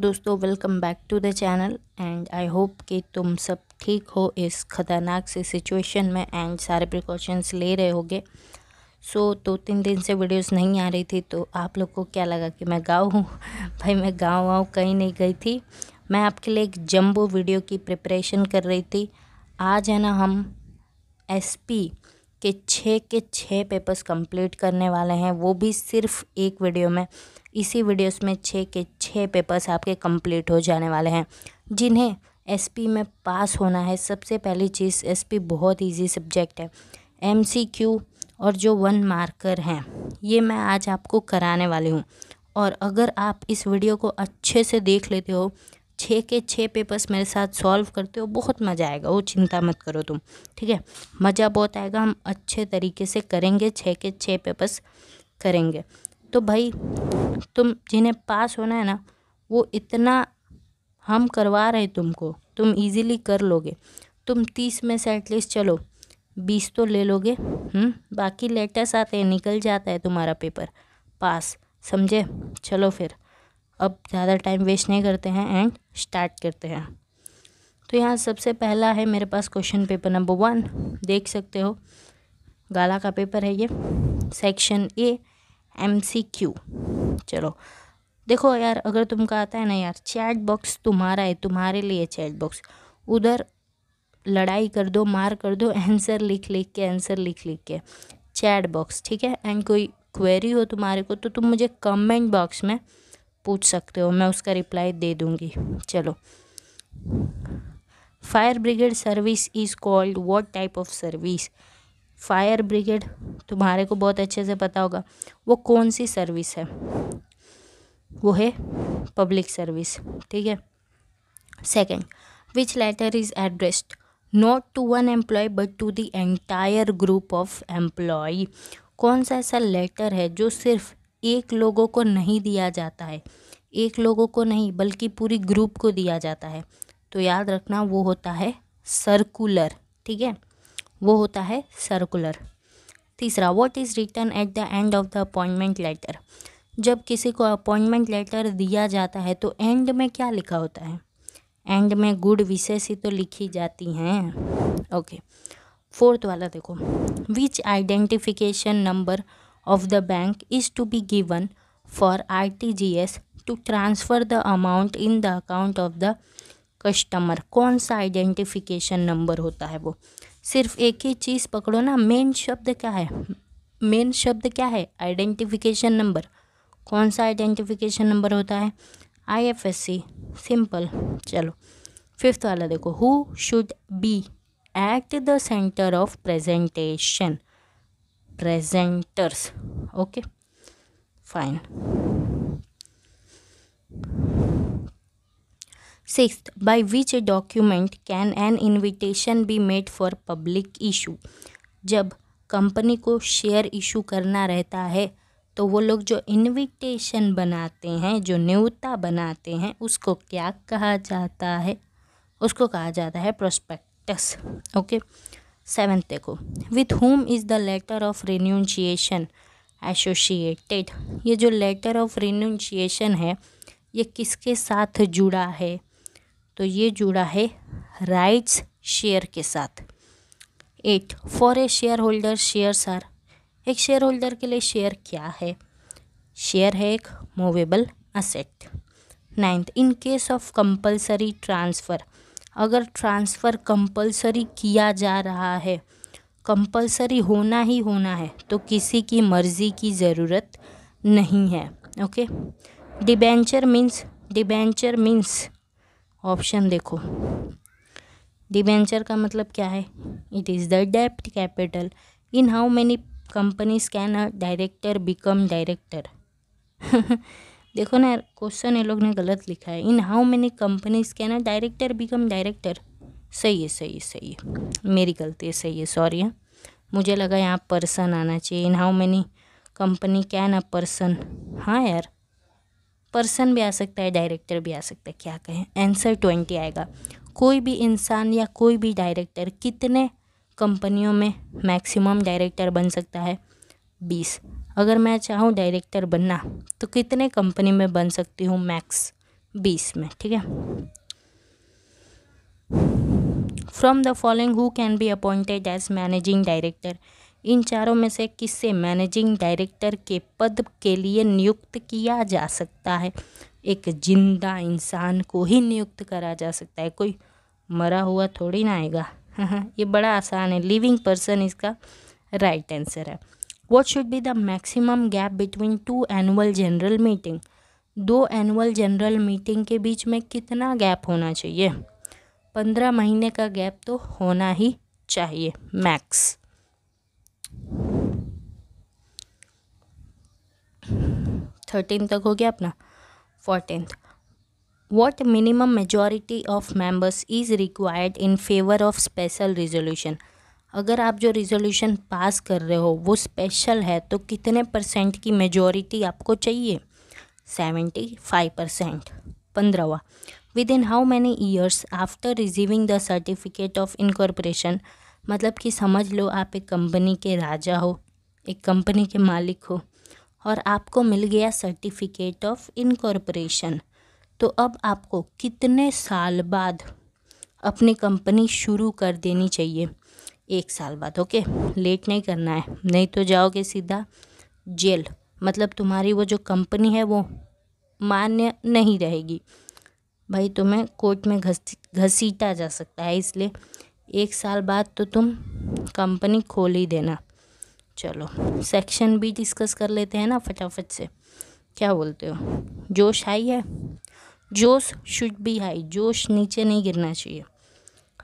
दोस्तों welcome back to the channel and I hope कि तुम सब ठीक हो इस ख़तरनाक से सिचुएशन में एंड सारे प्रिकॉशंस ले रहे होगे सो so, दो तीन दिन से वीडियोस नहीं आ रही थी तो आप लोग को क्या लगा कि मैं गाँव हूँ भाई मैं गाँव वाँव कहीं नहीं गई थी मैं आपके लिए एक जम्बो वीडियो की प्रिपरेशन कर रही थी आज है ना हम एस के छः के छः पेपर्स कंप्लीट करने वाले हैं वो भी सिर्फ एक वीडियो में इसी वीडियोस में छः के छः पेपर्स आपके कंप्लीट हो जाने वाले हैं जिन्हें एसपी में पास होना है सबसे पहली चीज़ एसपी बहुत इजी सब्जेक्ट है एमसीक्यू और जो वन मार्कर हैं ये मैं आज आपको कराने वाली हूँ और अगर आप इस वीडियो को अच्छे से देख लेते हो छः के छः पेपर्स मेरे साथ सॉल्व करते हो बहुत मज़ा आएगा वो चिंता मत करो तुम ठीक है मज़ा बहुत आएगा हम अच्छे तरीके से करेंगे छः के छः पेपर्स करेंगे तो भाई तुम जिन्हें पास होना है ना वो इतना हम करवा रहे हैं तुमको तुम इजीली कर लोगे तुम तीस में से एटलीस्ट चलो बीस तो ले लोगे हम्म? बाकी लेटेस्ट आते हैं निकल जाता है तुम्हारा पेपर पास समझे चलो फिर अब ज़्यादा टाइम वेस्ट नहीं करते हैं एंड स्टार्ट करते हैं तो यहाँ सबसे पहला है मेरे पास क्वेश्चन पेपर नंबर वन देख सकते हो गाला का पेपर है ये section A M C Q चलो देखो यार अगर तुमको आता है ना यार चैट बॉक्स तुम्हारा है तुम्हारे लिए चैट बॉक्स उधर लड़ाई कर दो मार कर दो आंसर लिख लिख के आंसर लिख लिख के चैट बॉक्स ठीक है एंड कोई क्वेरी हो तुम्हारे को तो तुम मुझे कमेंट बॉक्स में पूछ सकते हो मैं उसका रिप्लाई दे दूँगी चलो fire brigade service is called what type of service fire brigade तुम्हारे को बहुत अच्छे से पता होगा वो कौन सी सर्विस है वो है पब्लिक सर्विस ठीक है second which letter is addressed not to one employ but to the entire group of employ कौन सा ऐसा लेटर है जो सिर्फ एक लोगों को नहीं दिया जाता है एक लोगों को नहीं बल्कि पूरी ग्रुप को दिया जाता है तो याद रखना वो होता है सर्कुलर ठीक है वो होता है सर्कुलर तीसरा what is written at the end of the appointment letter जब किसी को अपॉइंटमेंट लेटर दिया जाता है तो एंड में क्या लिखा होता है एंड में गुड विशेष ही तो लिखी जाती हैं ओके फोर्थ वाला देखो which identification number of the bank is to be given for R T G S to transfer the amount in the account of the customer कौन सा आइडेंटिफिकेशन नंबर होता है वो सिर्फ एक ही चीज़ पकड़ो ना मेन शब्द क्या है मेन शब्द क्या है आइडेंटिफिकेशन नंबर कौन सा आइडेंटिफिकेशन नंबर होता है I F S C simple चलो फिफ्थ वाला देखो who should be at the center of presentation presenters okay fine Sixth, by which document can an invitation be made for public issue? जब company को share issue करना रहता है तो वो लोग जो इनविटेशन बनाते हैं जो न्योता बनाते हैं उसको क्या कहा जाता है उसको कहा जाता है प्रोस्पेक्टस ओके सेवेंथ देखो with whom is the letter of renunciation associated ये जो लेटर ऑफ रिन्यूनशिएशन है ये किसके साथ जुड़ा है तो ये जुड़ा है राइट्स शेयर के साथ at for a share holder share are एक शेयर होल्डर के लिए शेयर क्या है शेयर है एक movable asset ninth in case of compulsory transfer अगर ट्रांसफ़र कंपलसरी किया जा रहा है कंपलसरी होना ही होना है तो किसी की मर्ज़ी की ज़रूरत नहीं है okay debenture means debenture means option देखो डिबेंचर का मतलब क्या है इट इज़ द डेप्ट capital in how many companies can a director become director देखो ना क्वेश्चन ये लोग ने गलत लिखा है in how many companies can a director become director सही है सही है सही है मेरी गलती है सही है सॉरी हाँ मुझे लगा यहाँ पर्सन आना चाहिए in how many company can a person हाँ यार पर्सन भी आ सकता है डायरेक्टर भी आ सकता है क्या कहें आंसर ट्वेंटी आएगा कोई भी इंसान या कोई भी डायरेक्टर कितने कंपनियों में मैक्सिमम डायरेक्टर बन सकता है बीस अगर मैं चाहूँ डायरेक्टर बनना तो कितने कंपनी में बन सकती हूँ मैक्स बीस में ठीक है from the following who can be appointed as managing director इन चारों में से किसे मैनेजिंग डायरेक्टर के पद के लिए नियुक्त किया जा सकता है एक जिंदा इंसान को ही नियुक्त करा जा सकता है कोई मरा हुआ थोड़ी ना आएगा हाँ, हाँ, ये बड़ा आसान है लिविंग पर्सन इसका राइट right आंसर है what should be the maximum gap between two annual general meeting दो एनुअल जनरल मीटिंग के बीच में कितना गैप होना चाहिए पंद्रह महीने का गैप तो होना ही चाहिए मैक्स थर्टीन तक हो गया अपना fourteenth what minimum majority of members is required in favour of special resolution अगर आप जो रिजोल्यूशन पास कर रहे हो वो स्पेशल है तो कितने परसेंट की मेजॉरिटी आपको चाहिए सेवेंटी फाइव परसेंट पंद्रहवा within how many years after receiving the certificate of incorporation मतलब कि समझ लो आप एक कंपनी के राजा हो एक कंपनी के मालिक हो और आपको मिल गया सर्टिफिकेट ऑफ इनकॉर्पोरेशन तो अब आपको कितने साल बाद अपनी कंपनी शुरू कर देनी चाहिए एक साल बाद ओके लेट नहीं करना है नहीं तो जाओगे सीधा जेल मतलब तुम्हारी वो जो कंपनी है वो मान्य नहीं रहेगी भाई तुम्हें कोर्ट में घसी घसीटा जा सकता है इसलिए एक साल बाद तो तुम कंपनी खोल ही देना चलो सेक्शन भी डिस्कस कर लेते हैं ना फटाफट से क्या बोलते हो जोश हाई है जोश शुड बी हाई जोश नीचे नहीं गिरना चाहिए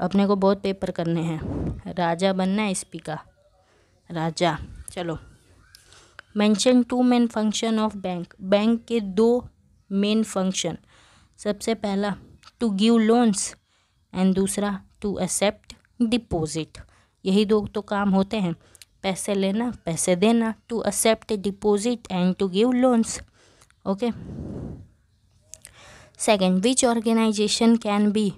अपने को बहुत पेपर करने हैं राजा बनना है एसपी का राजा चलो mention two main function of bank bank के दो मेन फंक्शन सबसे पहला टू गिव लोन्स एंड दूसरा टू एक्सेप्ट डिपॉजिट यही दो तो काम होते हैं पैसे लेना पैसे देना to accept deposit and to give loans okay second which organization can be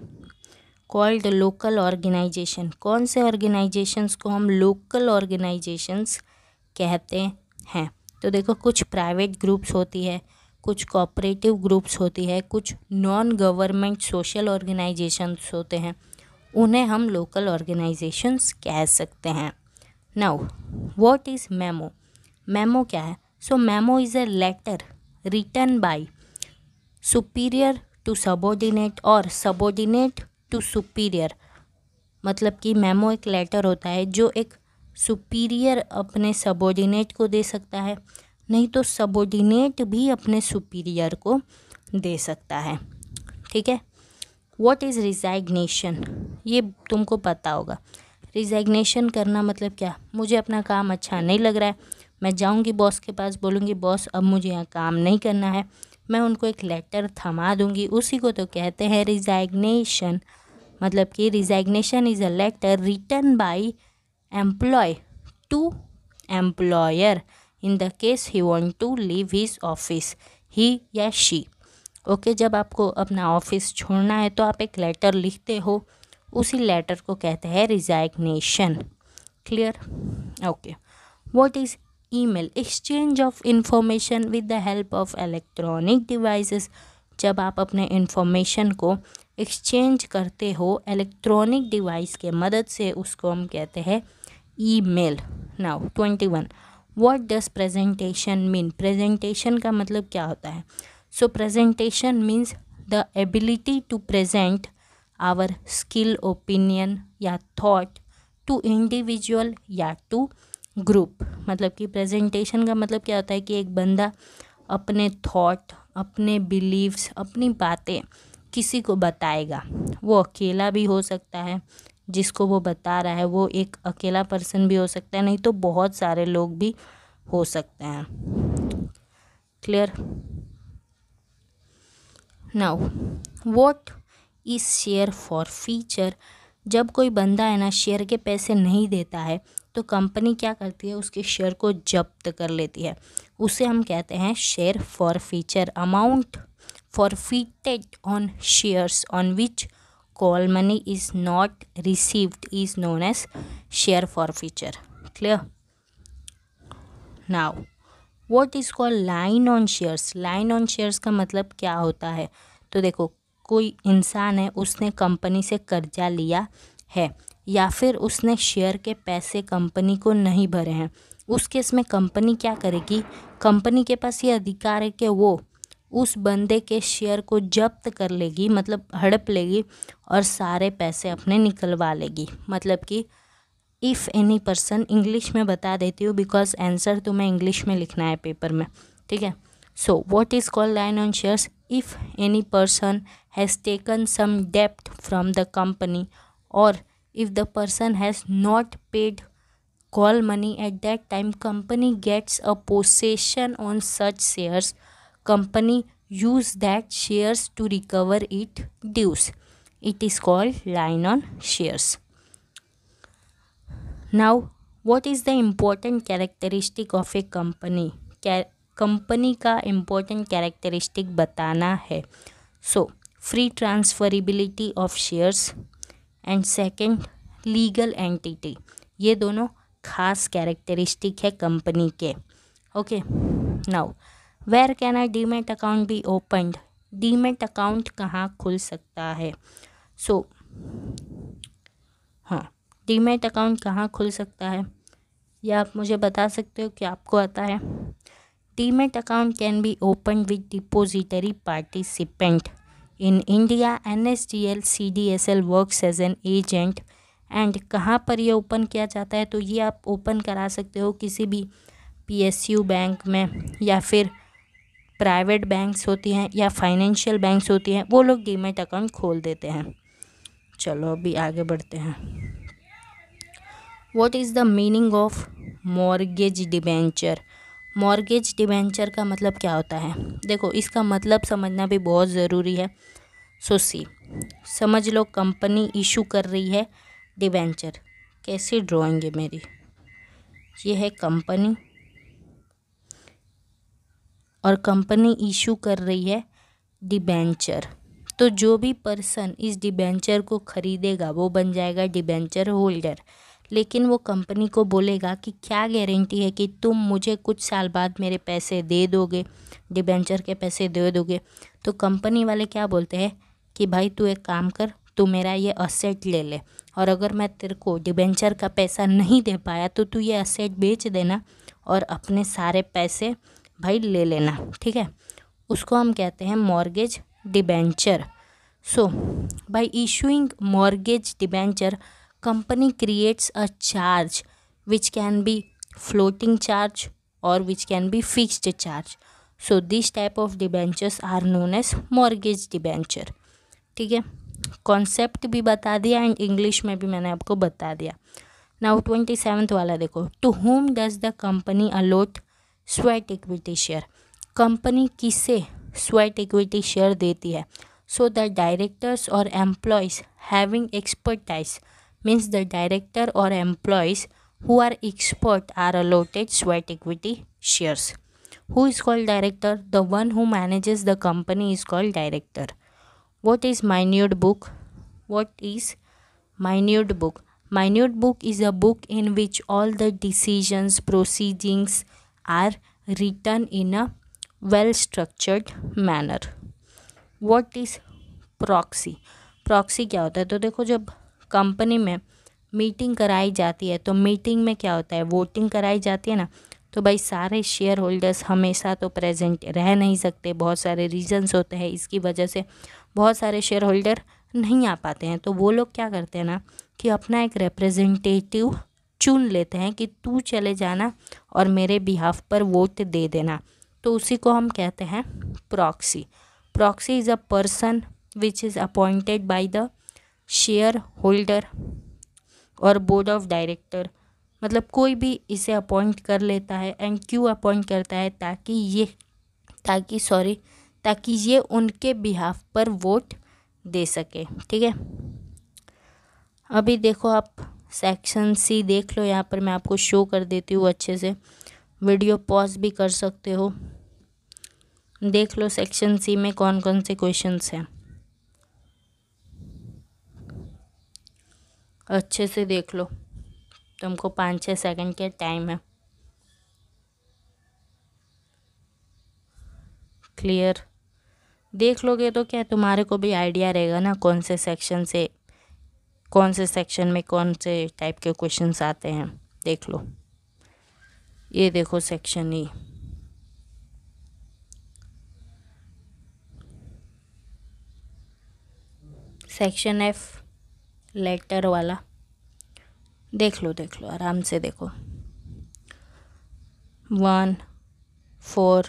called local organization कौन से ऑर्गेनाइजेशंस को हम लोकल ऑर्गेनाइजेशंस कहते हैं तो देखो कुछ प्राइवेट ग्रुप्स होती है कुछ कॉपरेटिव ग्रुप्स होती है कुछ नॉन गवर्नमेंट सोशल ऑर्गेनाइजेशंस होते हैं उन्हें हम लोकल ऑर्गेनाइजेशंस कह सकते हैं now what is memo memo क्या है so memo is a letter written by superior to subordinate और सबोर्डिनेट टू सुपीरियर मतलब कि मेमो एक लेटर होता है जो एक सुपीरियर अपने सबोर्डिनेट को दे सकता है नहीं तो सबोर्डिनेट भी अपने सुपीरियर को दे सकता है ठीक है वॉट इज़ रिजाइग्नेशन ये तुमको पता होगा रिजाइग्नेशन करना मतलब क्या मुझे अपना काम अच्छा नहीं लग रहा है मैं जाऊंगी बॉस के पास बोलूँगी बॉस अब मुझे यहाँ काम नहीं करना है मैं उनको एक लेटर थमा दूंगी उसी को तो कहते हैं रिजाइग्नेशन मतलब कि resignation is a letter written by employ to employer in the case he want to leave his office he या शी ओके जब आपको अपना ऑफिस छोड़ना है तो आप एक लेटर लिखते हो उसी लेटर को कहते हैं resignation clear okay what is email exchange of information with the help of electronic devices जब आप अपने इंफॉर्मेशन को एक्सचेंज करते हो इलेक्ट्रॉनिक डिवाइस के मदद से उसको हम कहते हैं email now twenty one what does presentation mean presentation का मतलब क्या होता है So presentation means the ability to present our skill, opinion या thought टू इंडिविजुअल या टू ग्रुप मतलब कि प्रेजेंटेशन का मतलब क्या होता है कि एक बंदा अपने थॉट अपने बिलीव्स अपनी बातें किसी को बताएगा वो अकेला भी हो सकता है जिसको वो बता रहा है वो एक अकेला पर्सन भी हो सकता है नहीं तो बहुत सारे लोग भी हो सकते हैं clear now what is share for forfeiture जब कोई बंदा है ना शेयर के पैसे नहीं देता है तो कंपनी क्या करती है उसके शेयर को जब्त कर लेती है उसे हम कहते हैं share for forfeiture amount forfeited on shares on which call money is not received is known as share for forfeiture clear now what is call lien on shares lien on shares का मतलब क्या होता है तो देखो कोई इंसान है उसने कंपनी से कर्जा लिया है या फिर उसने शेयर के पैसे कंपनी को नहीं भरे हैं उस केस में कंपनी क्या करेगी कंपनी के पास ये अधिकार है कि वो उस बंदे के शेयर को जब्त कर लेगी मतलब हड़प लेगी और सारे पैसे अपने निकलवा लेगी मतलब कि इफ़ एनी पर्सन इंग्लिश में बता देती हूँ बिकॉज आंसर तुम्हें इंग्लिश में लिखना है पेपर में ठीक है so what is called lien on shares if any person has taken some debt from the company or if the person has not paid call money at that time company gets a possession on such shares company use that shares to recover its dues it is called line on shares now what is the important characteristic of a company Char company का important characteristic बताना है so free transferability of shares and second legal entity ये दोनों खास characteristic है company के okay now where can I demat account be opened demat account कहाँ खुल सकता है सो so, हाँ डीमेट अकाउंट कहाँ खुल सकता है या आप मुझे बता सकते हो कि आपको आता है demat account can be open with depository participant in India N S D L C D S L work as an agent and कहाँ पर ये ओपन किया जाता है तो ये आप ओपन करा सकते हो किसी भी पी एस यू बैंक में या फिर प्राइवेट बैंक्स होती हैं या फाइनेंशियल बैंक्स होती हैं वो लोग डीमेट अकाउंट खोल देते हैं चलो अभी आगे बढ़ते हैं what is the meaning of mortgage debenture mortgage debenture का मतलब क्या होता है देखो इसका मतलब समझना भी बहुत ज़रूरी है सो सी समझ लो कंपनी इशू कर रही है डिबेंचर कैसी ड्राइंग है मेरी ये है कंपनी और कंपनी इशू कर रही है डिबेंचर तो जो भी पर्सन इस डिबेंचर को ख़रीदेगा वो बन जाएगा डिबेंचर होल्डर लेकिन वो कंपनी को बोलेगा कि क्या गारंटी है कि तुम मुझे कुछ साल बाद मेरे पैसे दे दोगे डिबेंचर के पैसे दे दोगे तो कंपनी वाले क्या बोलते हैं कि भाई तू एक काम कर तू मेरा ये असेट ले ले और अगर मैं तेरे को डिबेंचर का पैसा नहीं दे पाया तो तू ये असेट बेच देना और अपने सारे पैसे भाई ले लेना ठीक है उसको हम कहते हैं mortgage debenture so by issuing mortgage debenture company creates a charge which can be floating charge or which can be fixed charge so this type of debentures are known as mortgage debenture ठीक है concept भी बता दिया and English में भी मैंने आपको बता दिया नाउ ट्वेंटी सेवन्थ वाला देखो to whom does the company allot sweat equity share company किसे स्वेट इक्विटी शेयर देती है सो द डायरेक्टर्स और employees having expertise means the director or employees who are expert are allotted sweat equity shares. Who is called director? The one who manages the company is called director. What is minute book? What is minute book? Minute book is a book in which all the decisions, proceedings are written in a well structured manner. What is proxy? Proxy क्या होता है तो देखो जब company में meeting कराई जाती है तो मीटिंग में क्या होता है वोटिंग कराई जाती है ना तो भाई सारे शेयर होल्डर्स हमेशा तो प्रेजेंट रह नहीं सकते बहुत सारे रीजंस होते हैं इसकी वजह से बहुत सारे शेयर होल्डर नहीं आ पाते हैं तो वो लोग क्या करते हैं ना कि अपना एक रिप्रेजेंटेटिव चुन लेते हैं कि तू चले जाना और मेरे बिहाफ पर वोट दे देना तो उसी को हम कहते हैं proxy proxy is a person which is appointed by the share holder और बोर्ड ऑफ डायरेक्टर मतलब कोई भी इसे अपॉइंट कर लेता है एंड क्यों अपॉइंट करता है ताकि ये ताकि सॉरी ताकि ये उनके बिहाफ पर वोट दे सके ठीक है अभी देखो आप सेक्शन सी देख लो यहाँ पर मैं आपको शो कर देती हूँ अच्छे से वीडियो पॉज भी कर सकते हो देख लो सेक्शन सी में कौन कौन से क्वेश्चंस हैं अच्छे से देख लो तुमको पाँच छः सेकंड के टाइम है क्लियर देख लोगे तो क्या तुम्हारे को भी आइडिया रहेगा ना कौन से सेक्शन से कौन से सेक्शन में कौन से टाइप के क्वेश्चंस आते हैं देख लो ये देखो section E section F letter वाला देख लो देख लो आराम से देखो one four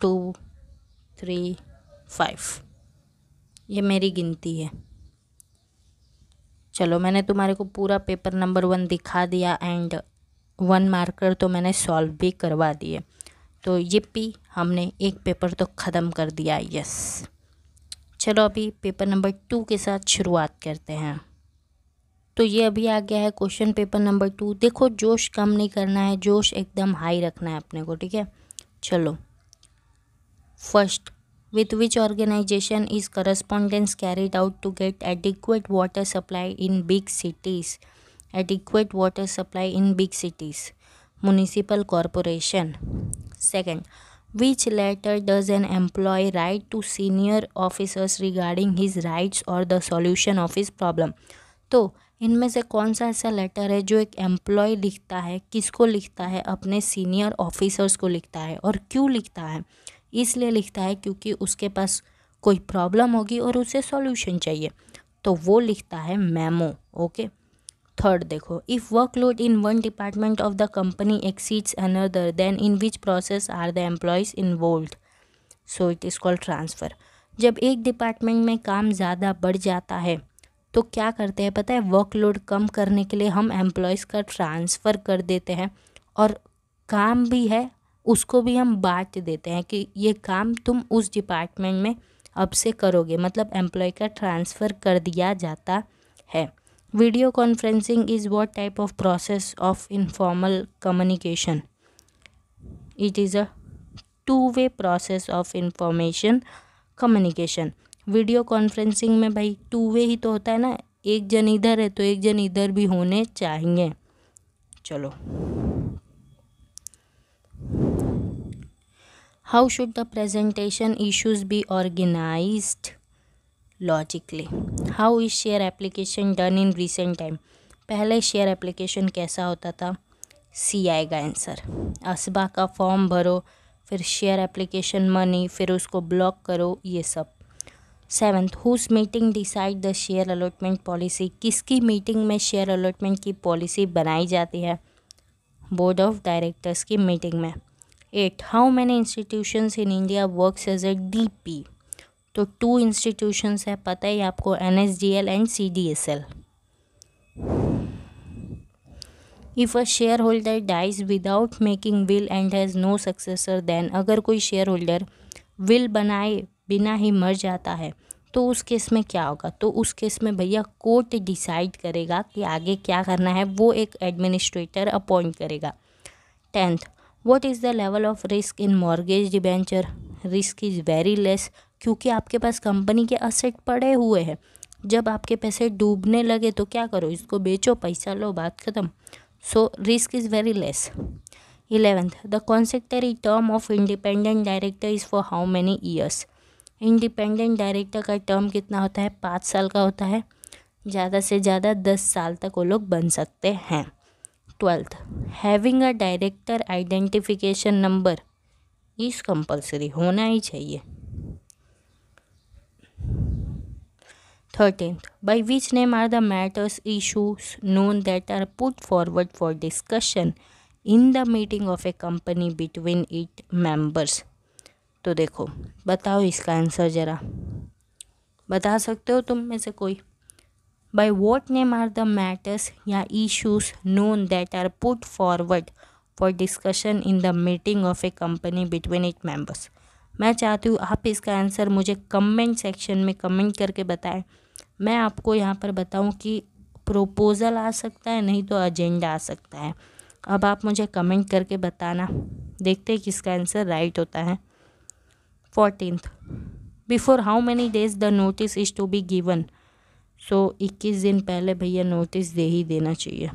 two three five ये मेरी गिनती है चलो मैंने तुम्हारे को पूरा पेपर नंबर वन दिखा दिया एंड वन मार्कर तो मैंने सॉल्व भी करवा दिए तो ये पी हमने एक पेपर तो ख़त्म कर दिया यस चलो अभी पेपर नंबर टू के साथ शुरुआत करते हैं तो ये अभी आ गया है क्वेश्चन पेपर नंबर टू देखो जोश कम नहीं करना है जोश एकदम हाई रखना है अपने को ठीक है चलो first with which organization is correspondence carried out to get adequate water supply in big cities adequate water supply in big cities municipal corporation second which letter does an employee write to senior officers regarding his rights or the solution of his problem तो इनमें से कौन सा ऐसा letter है जो एक employ लिखता है किसको लिखता है अपने सीनियर ऑफिसर्स को लिखता है और क्यों लिखता है इसलिए लिखता है क्योंकि उसके पास कोई प्रॉब्लम होगी और उसे सॉल्यूशन चाहिए तो वो लिखता है मेमो ओके थर्ड देखो if workload in one department of the company exceeds another then in which process are the employees involved so it is called transfer जब एक डिपार्टमेंट में काम ज़्यादा बढ़ जाता है तो क्या करते हैं पता है वर्कलोड कम करने के लिए हम एम्प्लॉयज़ का ट्रांसफ़र कर देते हैं और काम भी है उसको भी हम बांट देते हैं कि ये काम तुम उस डिपार्टमेंट में अब से करोगे मतलब एम्प्लॉय का ट्रांसफ़र कर दिया जाता है video conferencing is what type of process of informal communication it is a two way process of information communication video conferencing में भाई टू वे ही तो होता है ना एक जन इधर है तो एक जन इधर भी होने चाहिए चलो how should the presentation issues be organised logically how is share application done in recent time पहले शेयर एप्लीकेशन कैसा होता था सी आएगा आंसर असबा का फॉर्म भरो फिर शेयर एप्लीकेशन मनी फिर उसको ब्लॉक करो ये सब seventh whose meeting decide the share allotment policy किसकी मीटिंग में शेयर अलॉटमेंट की पॉलिसी बनाई जाती है बोर्ड ऑफ डायरेक्टर्स की मीटिंग में eight how many institutions in India work as A D P तो टू इंस्टीट्यूशंस है पता ही आपको N S D L and C D S L if a share holder dies without making will and has no successor then अगर कोई share holder will बनाए बिना ही मर जाता है तो उस केस में क्या होगा तो उस केस में भैया कोर्ट डिसाइड करेगा कि आगे क्या करना है वो एक एडमिनिस्ट्रेटर अपॉइंट करेगा tenth what is the level of risk in mortgage debenture risk is very less क्योंकि आपके पास कंपनी के असेट पड़े हुए हैं जब आपके पैसे डूबने लगे तो क्या करो इसको बेचो पैसा लो बात खत्म so risk is very less eleventh the consecutive term of independent director is for how many years independent director का टर्म कितना होता है पाँच साल का होता है ज़्यादा से ज़्यादा दस साल तक वो लोग बन सकते हैं twelfth having a director identification number is compulsory होना ही चाहिए Thirteenth, by which name are the matters issues known that are put forward for discussion in the meeting of a company between its members? तो देखो बताओ इसका answer ज़रा बता सकते हो तुम में से कोई By what name are the matters या issues known that are put forward for discussion in the meeting of a company between its members? मैं चाहती हूँ आप इसका आंसर मुझे कमेंट सेक्शन में कमेंट करके बताएं मैं आपको यहाँ पर बताऊँ कि प्रोपोज़ल आ सकता है नहीं तो एजेंडा आ सकता है अब आप मुझे कमेंट करके बताना देखते हैं किसका आंसर राइट होता है fourteenth before how many days the notice is to be given so इक्कीस दिन पहले भैया नोटिस दे ही देना चाहिए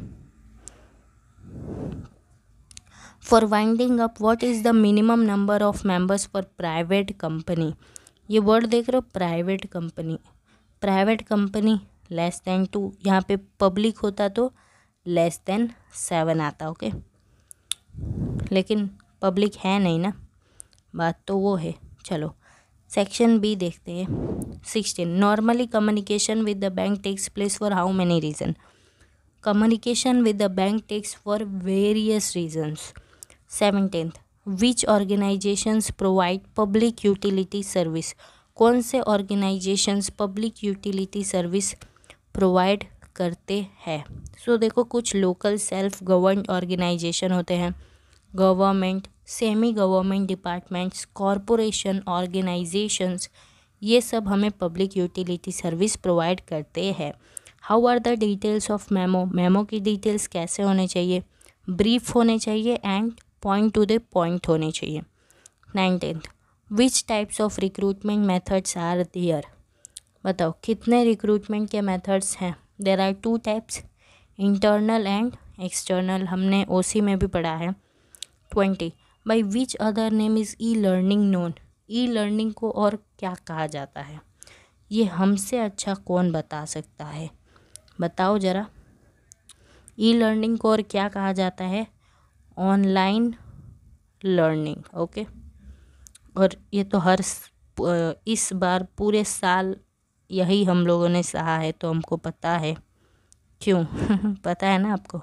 for winding up what is the minimum number of members for private company ये वर्ड देख रहे हो private company private company less than two यहाँ पे पब्लिक होता तो लेस देन सेवन आता ओके लेकिन पब्लिक है नहीं ना बात तो वो है चलो सेक्शन बी देखते हैं sixteen normally communication with the bank takes place for how many reason communication with the bank takes for various reasons seventeen which organisations provide public utility service कौन से organisations public utility service provide करते हैं सो so, देखो कुछ local self govern organisation होते हैं government semi government departments corporation organisations ये सब हमें पब्लिक यूटिलिटी सर्विस प्रोवाइड करते हैं how are the details of memo memo की डिटेल्स कैसे होने चाहिए ब्रीफ होने चाहिए and point to the point होने चाहिए nine tenth which types of recruitment methods are there बताओ कितने रिक्रूटमेंट के मेथड्स हैं there are two types internal and external हमने ओसी में भी पढ़ा है twenty by which other name is e learning known e learning को और क्या कहा जाता है ये हमसे अच्छा कौन बता सकता है बताओ ज़रा ई लर्निंग को और क्या कहा जाता है ऑनलाइन लर्निंग ओके okay? और ये तो हर इस बार पूरे साल यही हम लोगों ने सहा है तो हमको पता है क्यों पता है ना आपको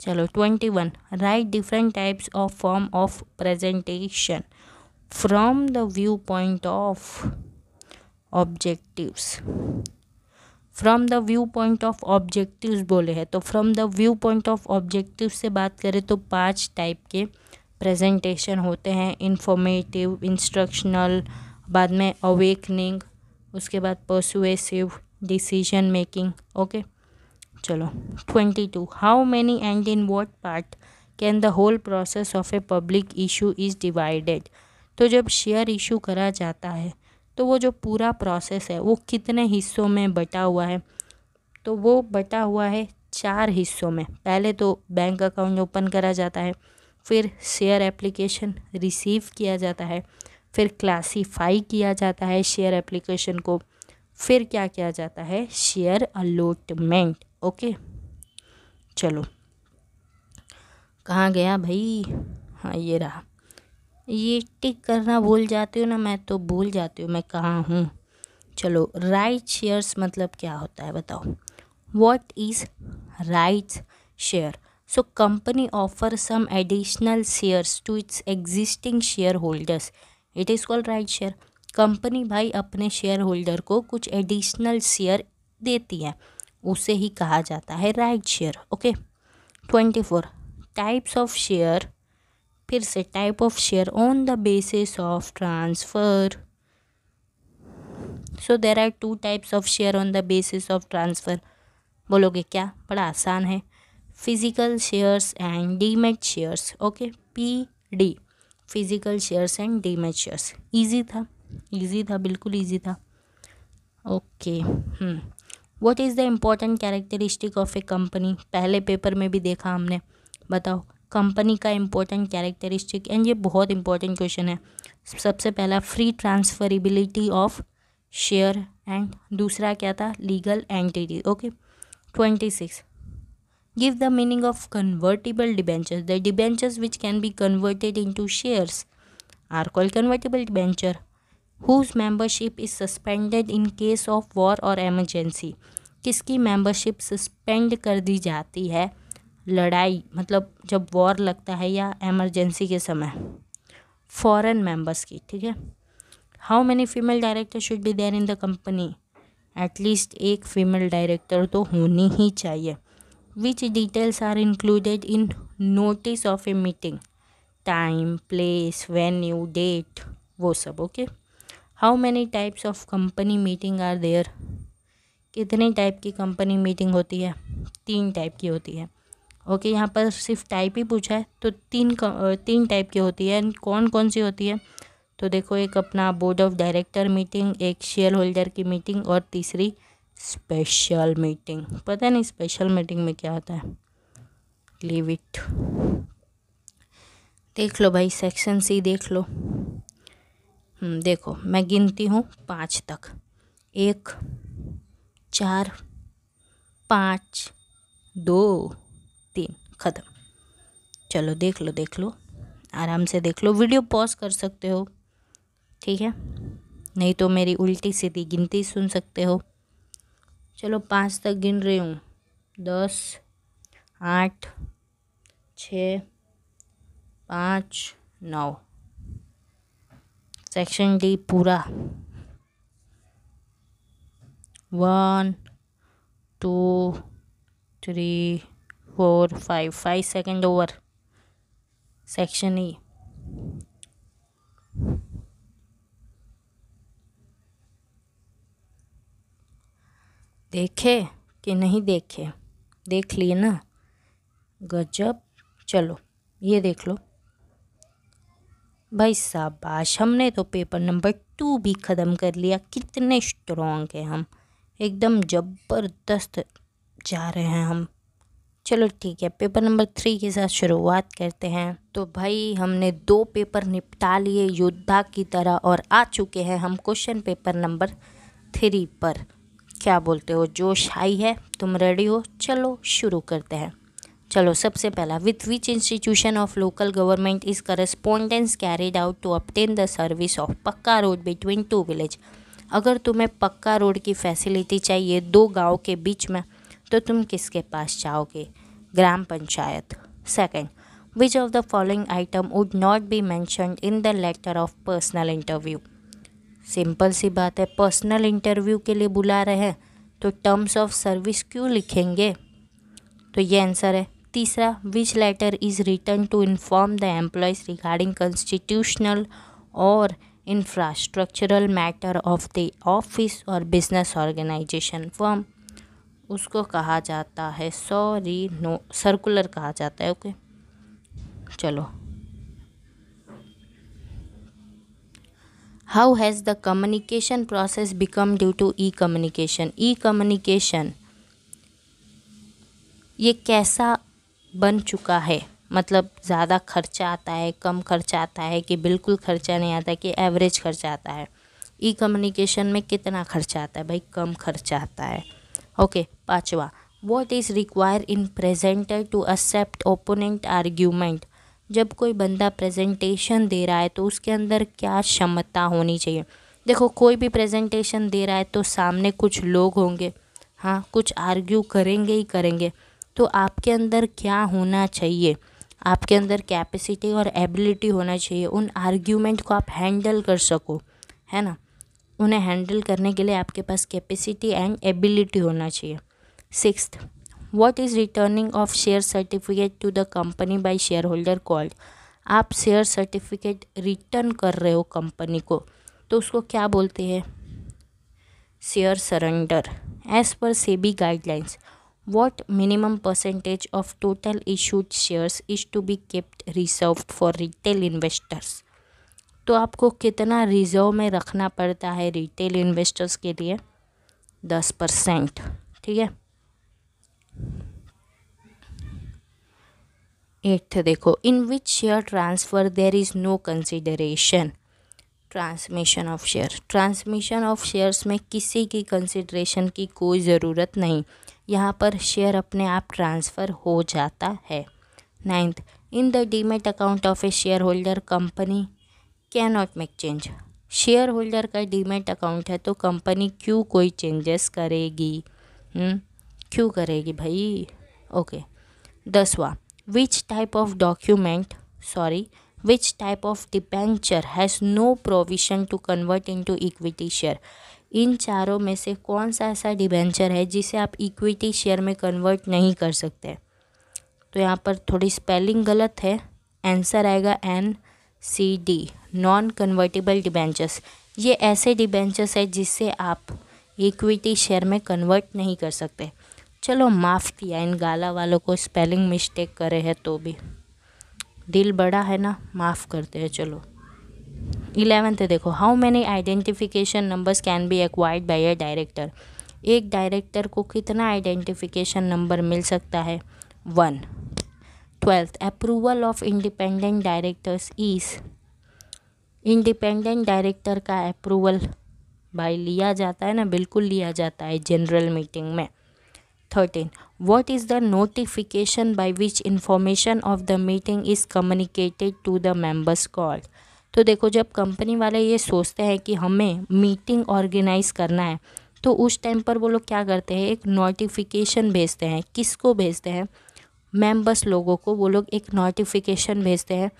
चलो twenty one write different types of form of presentation from the view point of objectives from the view point of objectives बोले हैं तो from the view point of objective से बात करें तो पांच टाइप के प्रेजेंटेशन होते हैं इंफॉर्मेटिव इंस्ट्रक्शनल बाद में अवेकनिंग उसके बाद परसुएसिव डिसीजन मेकिंग ओके चलो twenty two how many and in what part can the whole process of a public issue is divided तो जब शेयर इशू करा जाता है तो वो जो पूरा प्रोसेस है वो कितने हिस्सों में बटा हुआ है तो वो बटा हुआ है चार हिस्सों में पहले तो बैंक अकाउंट ओपन करा जाता है फिर शेयर एप्लीकेशन रिसीव किया जाता है फिर क्लासीफाई किया जाता है शेयर एप्लीकेशन को फिर क्या किया जाता है शेयर अलॉटमेंट ओके चलो कहाँ गया भाई हाँ ये रहा ये टिक करना भूल जाती हूँ ना मैं तो भूल जाती हूँ मैं कहाँ हूँ चलो राइट शेयर्स मतलब क्या होता है बताओ what is rights share So company offers some additional shares to its existing shareholders. It is called right share. Company भाई अपने शेयर होल्डर को कुछ एडिशनल शेयर देती है उसे ही कहा जाता है right share okay twenty four types of share फिर से type of share on the basis of transfer so there are two types of share on the basis of transfer बोलोगे क्या बड़ा आसान है physical shares and demat shares okay P D physical shares and demat shares easy था easy था बिल्कुल easy था okay what is the important characteristic of a company पहले पेपर में भी देखा हमने बताओ कंपनी का इम्पोर्टेंट कैरेक्टरिस्टिक एंड ये बहुत इंपॉर्टेंट क्वेश्चन है सबसे पहला free transferability of share and दूसरा क्या था legal entity okay twenty six give the meaning of convertible debentures. The debentures which can be converted into shares are called convertible debenture whose membership is suspended in case of war or emergency. किसकी membership suspend कर दी जाती है लड़ाई मतलब जब war लगता है या एमरजेंसी के समय फॉरेन मेंबर्स की ठीक है how many female director should be there in the company at least एक फीमेल डायरेक्टर तो होनी ही चाहिए which details are included in notice of a meeting time place venue date वो सब okay how many types of company meeting are there कितने type की company meeting होती है तीन टाइप की होती है ओके okay, यहाँ पर सिर्फ टाइप ही पूछा है तो तीन तीन टाइप की होती है कौन कौन सी होती है तो देखो एक अपना बोर्ड ऑफ डायरेक्टर मीटिंग एक शेयर होल्डर की मीटिंग और तीसरी स्पेशल मीटिंग पता नहीं स्पेशल मीटिंग में क्या होता है लीव इट देख लो भाई सेक्शन सी देख लो हम्म, देखो मैं गिनती हूँ पाँच तक एक चार पाँच दो तीन ख़त्म चलो देख लो देख लो आराम से देख लो वीडियो पॉज कर सकते हो ठीक है नहीं तो मेरी उल्टी सीधी गिनती सुन सकते हो चलो पाँच तक गिन रही हूँ दस आठ छ पाँच नौ सेक्शन डी पूरा one two three four five five second over section E देखे कि नहीं देखे देख लिए ना गजब चलो ये देख लो भाई शाबाश हमने तो पेपर नंबर टू भी ख़त्म कर लिया कितने स्ट्रॉन्ग हैं हम एकदम ज़बरदस्त जा रहे हैं हम चलो ठीक है पेपर नंबर थ्री के साथ शुरुआत करते हैं तो भाई हमने दो पेपर निपटा लिए योद्धा की तरह और आ चुके हैं हम क्वेश्चन पेपर नंबर थ्री पर क्या बोलते हो जोश हाई है तुम रेडी हो चलो शुरू करते हैं चलो सबसे पहला with which institution of local government is correspondence carried out to obtain the service of pakka road between two village अगर तुम्हें पक्का रोड की फैसिलिटी चाहिए दो गांव के बीच में तो तुम किसके पास जाओगे gram panchayat second which of the following item would not be mentioned in the letter of personal interview simple सी बात है पर्सनल इंटरव्यू के लिए बुला रहे हैं तो टर्म्स ऑफ सर्विस क्यों लिखेंगे तो ये आंसर है तीसरा which letter is written to inform the employees regarding constitutional और infrastructural matter of the office और बिजनेस ऑर्गेनाइजेशन फॉर्म उसको कहा जाता है सॉरी नो सर्कुलर कहा जाता है ओके चलो How has the communication process become due to e-communication? E-communication ये कैसा बन चुका है मतलब ज़्यादा खर्चा आता है कम खर्चा आता है कि बिल्कुल खर्चा नहीं आता है कि एवरेज खर्चा आता है ई कम्युनिकेशन में कितना खर्चा आता है भाई कम खर्चा आता है ओके पाँचवा what is require in presenter to accept opponent argument जब कोई बंदा प्रेजेंटेशन दे रहा है तो उसके अंदर क्या क्षमता होनी चाहिए देखो कोई भी प्रेजेंटेशन दे रहा है तो सामने कुछ लोग होंगे हाँ कुछ आर्ग्यू करेंगे ही करेंगे तो आपके अंदर क्या होना चाहिए आपके अंदर कैपेसिटी और एबिलिटी होना चाहिए उन आर्ग्यूमेंट को आप हैंडल कर सको है ना उन्हें हैंडल करने के लिए आपके पास कैपेसिटी एंड एबिलिटी होना चाहिए sixth what is returning of share certificate to the company by share holder called आप शेयर सर्टिफिकेट रिटर्न कर रहे हो कंपनी को तो उसको क्या बोलते हैं share surrender as per SEBI guidelines what minimum percentage of total issued shares is to be kept reserve for retail investors तो आपको कितना रिजर्व में रखना पड़ता है रिटेल इन्वेस्टर्स के लिए दस परसेंट ठीक है एट्थ देखो in which share transfer there is no consideration transmission of share transmission of shares में किसी की कंसिडरेशन की कोई ज़रूरत नहीं यहाँ पर शेयर अपने आप ट्रांसफ़र हो जाता है ninth in the demat account of a share holder company can not make change share holder का डीमेट अकाउंट है तो कंपनी क्यों कोई चेंजेस करेगी हुँ? हम्म, क्यों करेगी भाई ओके दसवा which type of document sorry which type of debenture has no provision to convert into equity share in चारों में से कौन सा ऐसा डिबेंचर है जिसे आप इक्विटी शेयर में कन्वर्ट नहीं कर सकते तो यहाँ पर थोड़ी स्पेलिंग गलत है आंसर आएगा N C D non convertible debentures ये ऐसे डिबेंचर्स है जिससे आप इक्विटी शेयर में कन्वर्ट नहीं कर सकते चलो माफ़ किया इन गाला वालों को स्पेलिंग मिस्टेक करे है तो भी दिल बड़ा है ना माफ़ करते हैं चलो इलेवेंथ देखो how many identification numbers can be acquired by a director एक डायरेक्टर को कितना आइडेंटिफिकेशन नंबर मिल सकता है one twelfth approval of independent directors is independent director का अप्रूवल भाई लिया जाता है ना बिल्कुल लिया जाता है जनरल मीटिंग में 13 what is the notification by which information of the meeting is communicated to the members called तो देखो जब कंपनी वाले ये सोचते हैं कि हमें मीटिंग ऑर्गेनाइज करना है तो उस टाइम पर वो लोग क्या करते हैं एक नोटिफिकेशन भेजते हैं किसको भेजते हैं मेंबर्स लोगों को वो लोग एक नोटिफिकेशन भेजते हैं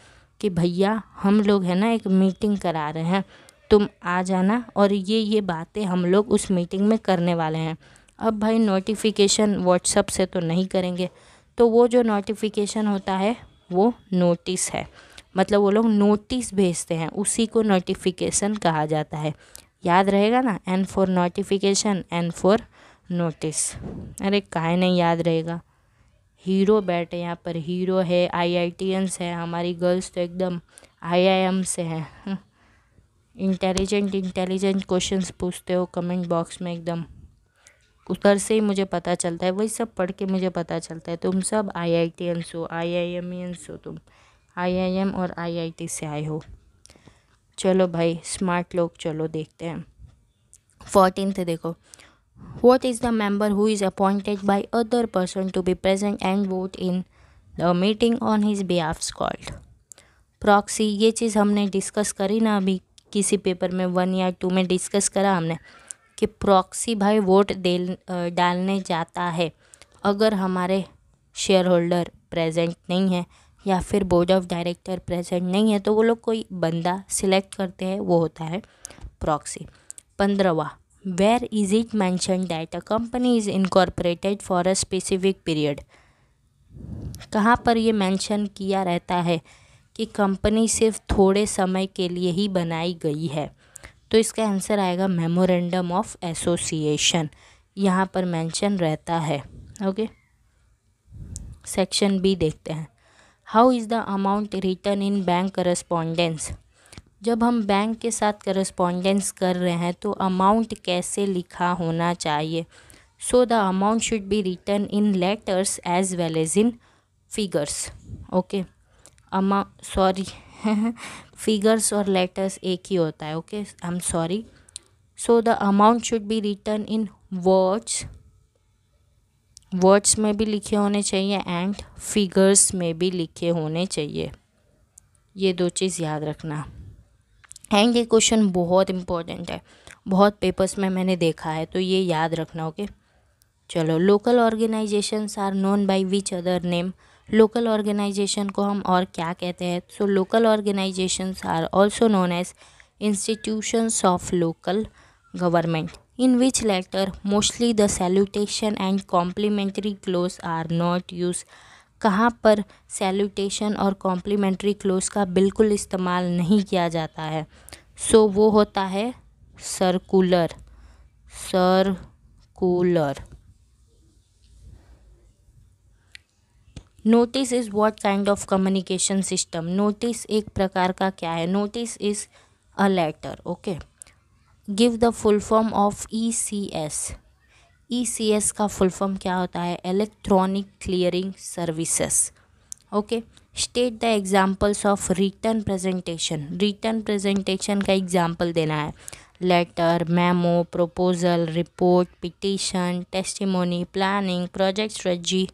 कि भैया हम लोग है ना एक मीटिंग करा रहे हैं तुम आ जाना और ये ये बातें हम लोग उस मीटिंग में करने वाले हैं अब भाई नोटिफिकेशन व्हाट्सअप से तो नहीं करेंगे तो वो जो नोटिफिकेशन होता है वो नोटिस है मतलब वो लोग नोटिस भेजते हैं उसी को नोटिफिकेशन कहा जाता है याद रहेगा ना N for notification N for notice अरे काहे नहीं याद रहेगा हीरो बैठे यहाँ पर हीरो है आई आई टी से है हमारी गर्ल्स तो एकदम आई आई एम से हैं इंटेलिजेंट इंटेलिजेंट क्वेश्चंस पूछते हो कमेंट बॉक्स में एकदम उधर से ही मुझे पता चलता है वही सब पढ़ के मुझे पता चलता है तुम सब आई आई टी एंस हो आई आई एम एम्स हो तुम आई आई एम और आई आई टी से आए हो चलो भाई स्मार्ट लोग चलो देखते हैं फोर्टीन देखो is the member who is appointed by other person to be present and vote in the meeting on his be behalf called proxy ये चीज़ हमने डिस्कस करी ना अभी किसी पेपर में वन या टू में डिस्कस करा हमने कि प्रॉक्सी भाई वोट दे डालने जाता है अगर हमारे शेयर होल्डर प्रेजेंट नहीं है या फिर बोर्ड ऑफ डायरेक्टर प्रेजेंट नहीं है तो वो लोग कोई बंदा सिलेक्ट करते हैं वो होता है प्रॉक्सी पंद्रवा where is it mention that a company is incorporated for a specific period कहाँ पर ये मैंशन किया रहता है कि कंपनी सिर्फ थोड़े समय के लिए ही बनाई गई है तो इसका आंसर आएगा मेमोरेंडम ऑफ एसोसिएशन यहाँ पर मेंशन रहता है ओके सेक्शन बी देखते हैं how is the amount written in bank correspondence जब हम बैंक के साथ करस्पॉन्डेंस कर रहे हैं तो अमाउंट कैसे लिखा होना चाहिए so the amount should be written in letters as well as in figures okay amount sorry हैं फिगर्स और लेटर्स एक ही होता है okay I am sorry so the amount should be written in words words में भी लिखे होने चाहिए एंड फिगर्स में भी लिखे होने चाहिए ये दो चीज़ याद रखना एंड ये क्वेश्चन बहुत इम्पोर्टेंट है बहुत पेपर्स में मैंने देखा है तो ये याद रखना ओके okay? चलो local organisations are known by which other name local organisation को हम और क्या कहते हैं so local organisation are also known as institutions of local government in which letter mostly the salutation and complimentary close are not use कहाँ पर salutation और complimentary close का बिल्कुल इस्तेमाल नहीं किया जाता है सो so, वो होता है circular circular notice is what kind of communication system notice एक प्रकार का क्या है notice is a letter okay give the full form of E C S E C S का फुल फॉर्म क्या होता है electronic clearing services okay state the examples of written presentation written presentation का एग्जांपल देना है letter memo proposal report petition testimony planning project strategy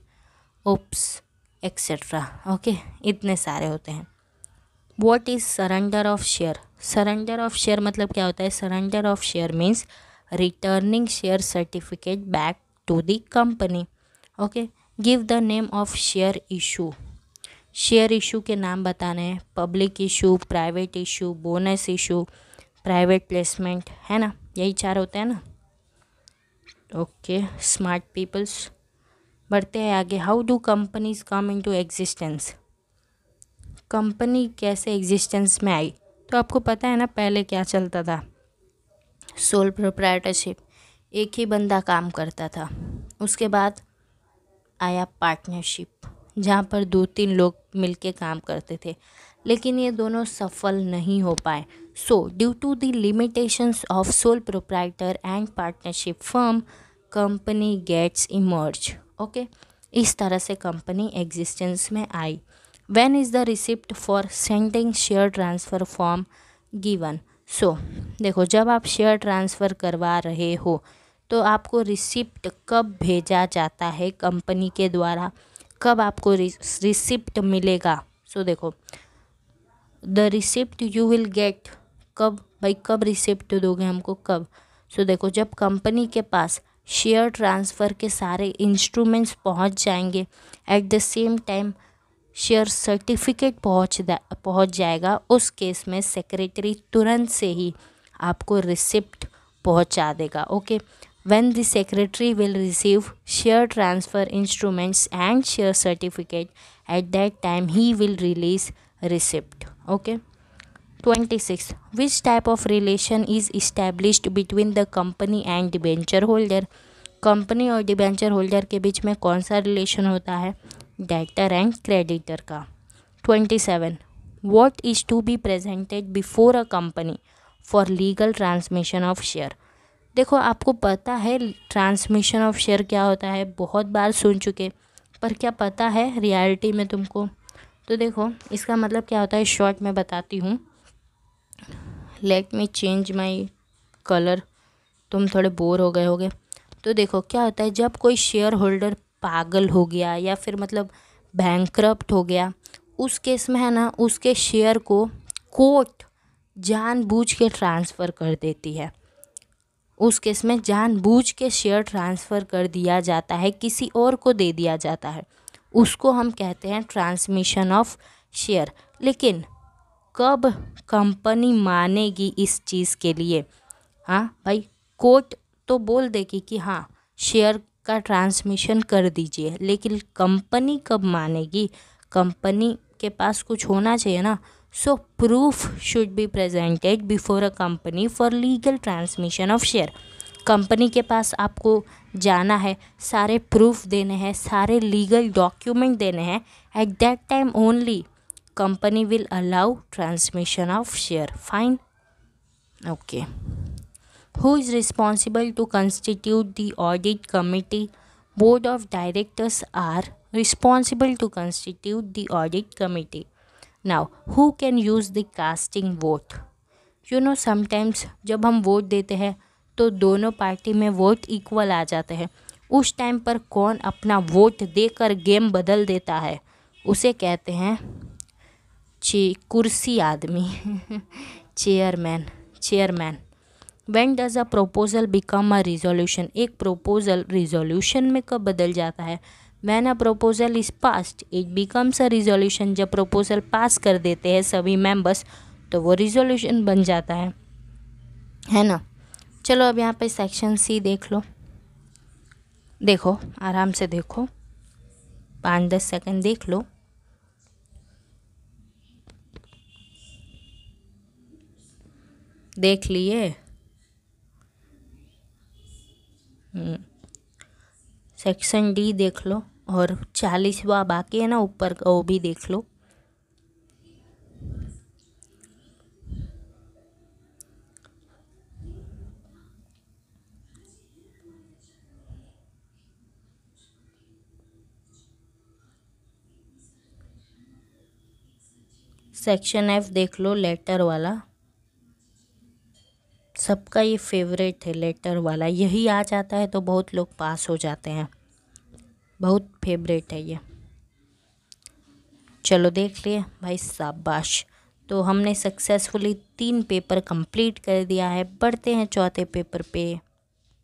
ops etcetera okay इतने सारे होते हैं what is surrender of share surrender of share मतलब क्या होता है surrender of share means returning share certificate back to the company okay give the name of share issue share issue के नाम बताने हैं public issue private issue bonus issue private placement है ना यही चार होते हैं ना ओके स्मार्ट पीपल्स बढ़ते हैं आगे how do companies come into existence company कैसे एग्जिस्टेंस में आई तो आपको पता है ना पहले क्या चलता था सोल प्रोप्राइटरशिप एक ही बंदा काम करता था उसके बाद आया पार्टनरशिप जहाँ पर दो तीन लोग मिल काम करते थे लेकिन ये दोनों सफल नहीं हो पाए so due to the limitations of sole proprietor and partnership firm company gets emerge okay इस तरह से कंपनी एग्जिस्टेंस में I when is the receipt for sending share transfer form given so देखो जब आप शेयर ट्रांसफ़र करवा रहे हो तो आपको रिसिप्ट कब भेजा जाता है कंपनी के द्वारा कब आपको रिसिप्ट मिलेगा सो so, देखो the receipt you will get कब भाई कब रिसिप्ट दोगे हमको कब सो so, देखो जब कंपनी के पास शेयर ट्रांसफ़र के सारे इंस्ट्रूमेंट्स पहुंच जाएंगे at the same time share certificate पहुंच पहुंच जाएगा उस केस में सेक्रेटरी तुरंत से ही आपको रिसिप्ट पहुंचा देगा okay when the secretary will receive share transfer instruments and share certificate at that time he will release receipt okay okay? Twenty six which type of relation is established between the company and debenture holder company और debenture holder के बीच में कौन सा relation होता है debtor and creditor का twenty seven what is to be presented before a company for legal transmission of share देखो आपको पता है ट्रांसमिशन ऑफ शेयर क्या होता है बहुत बार सुन चुके पर क्या पता है रियलिटी में तुमको तो देखो इसका मतलब क्या होता है शॉर्ट में बताती हूँ let me change my colour तुम थोड़े बोर हो गए होगे तो देखो क्या होता है जब कोई शेयर होल्डर पागल हो गया या फिर मतलब बैंक्रप्ट हो गया उस केस में है ना उसके शेयर को कोर्ट जानबूझ के ट्रांसफ़र कर देती है उस केस में जानबूझ के शेयर ट्रांसफ़र कर दिया जाता है किसी और को दे दिया जाता है उसको हम कहते हैं ट्रांसमिशन ऑफ शेयर लेकिन कब कंपनी मानेगी इस चीज़ के लिए हाँ भाई कोर्ट तो बोल देगी कि हाँ शेयर का ट्रांसमिशन कर दीजिए लेकिन कंपनी कब मानेगी कंपनी के पास कुछ होना चाहिए ना so proof should be presented before a company for legal transmission of share company के पास आपको जाना है सारे प्रूफ देने हैं सारे लीगल डॉक्यूमेंट देने हैं at that time only company will allow transmission of share fine okay who is responsible to constitute the audit committee board of directors are responsible to constitute the audit committee now who can use the casting vote you know sometimes jab hum vote dete hain to dono party mein vote equal aa jate hain उस time पर कौन अपना vote देकर game बदल देता है उसे कहते हैं ची कुर्सी आदमी chairman chairman when does a proposal become a resolution एक प्रोपोज़ल रिजोल्यूशन में कब बदल जाता है when a proposal is passed it becomes a resolution जब प्रोपोज़ल पास कर देते हैं सभी मेंबर्स तो वो रिजोल्यूशन बन जाता है है ना चलो अब यहाँ पे सेक्शन सी देख लो देखो आराम से देखो पाँच दस सेकेंड देख लो देख लिए सेक्शन हम्म। डी देख लो और चालीसवा बाकी है ना ऊपर का वो भी देख लो सेक्शन एफ देख लो लेटर वाला सबका ये फेवरेट है लेटर वाला यही आ जाता है तो बहुत लोग पास हो जाते हैं बहुत फेवरेट है ये चलो देख लिए भाई शाबाश तो हमने सक्सेसफुली तीन पेपर कंप्लीट कर दिया है बढ़ते हैं चौथे पेपर पे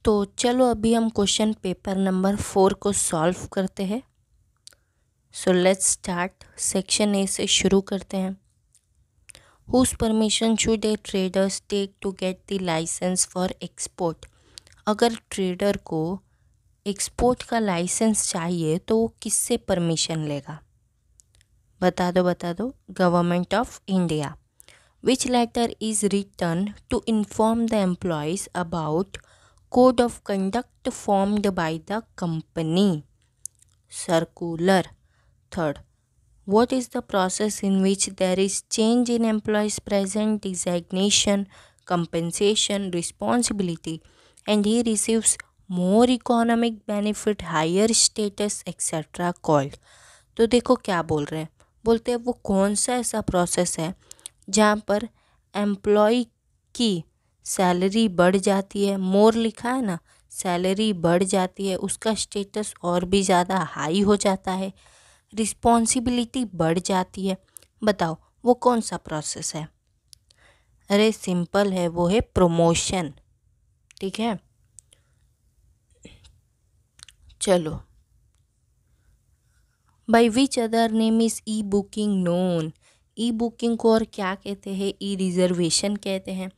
तो चलो अभी हम क्वेश्चन पेपर नंबर फोर को सॉल्व करते हैं so let's start section A से शुरू करते हैं whose permission should a traders take to get the license for export अगर ट्रेडर को एक्सपोर्ट का लाइसेंस चाहिए तो वो किससे परमिशन लेगा बता दो बता दो government of India which letter is written to inform the employees about code of conduct formed by the company circular third What is the process in which there is change in employee's present designation, compensation, responsibility, and he receives more economic benefit, higher status, etc. called? तो देखो क्या बोल रहे हैं बोलते हैं वो कौन सा ऐसा प्रोसेस है जहाँ पर एम्प्लॉय की सैलरी बढ़ जाती है मोर लिखा है ना सैलरी बढ़ जाती है उसका स्टेटस और भी ज़्यादा हाई हो जाता है रिस्पॉन्सिबिलिटी बढ़ जाती है बताओ वो कौन सा प्रोसेस है अरे सिंपल है वो है प्रमोशन ठीक है चलो by which other name is e booking known e booking को और क्या कहते हैं ई रिजर्वेशन कहते हैं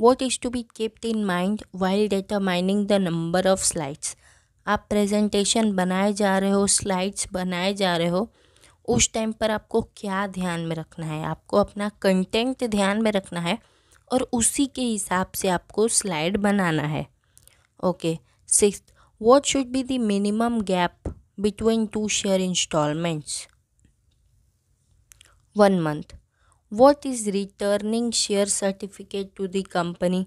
what is to be kept in mind while mining the number of slides आप प्रेजेंटेशन बनाए जा रहे हो स्लाइड्स बनाए जा रहे हो उस टाइम पर आपको क्या ध्यान में रखना है आपको अपना कंटेंट ध्यान में रखना है और उसी के हिसाब से आपको स्लाइड बनाना है okay six what should be the minimum gap between two share installments one month what is returning share certificate to the company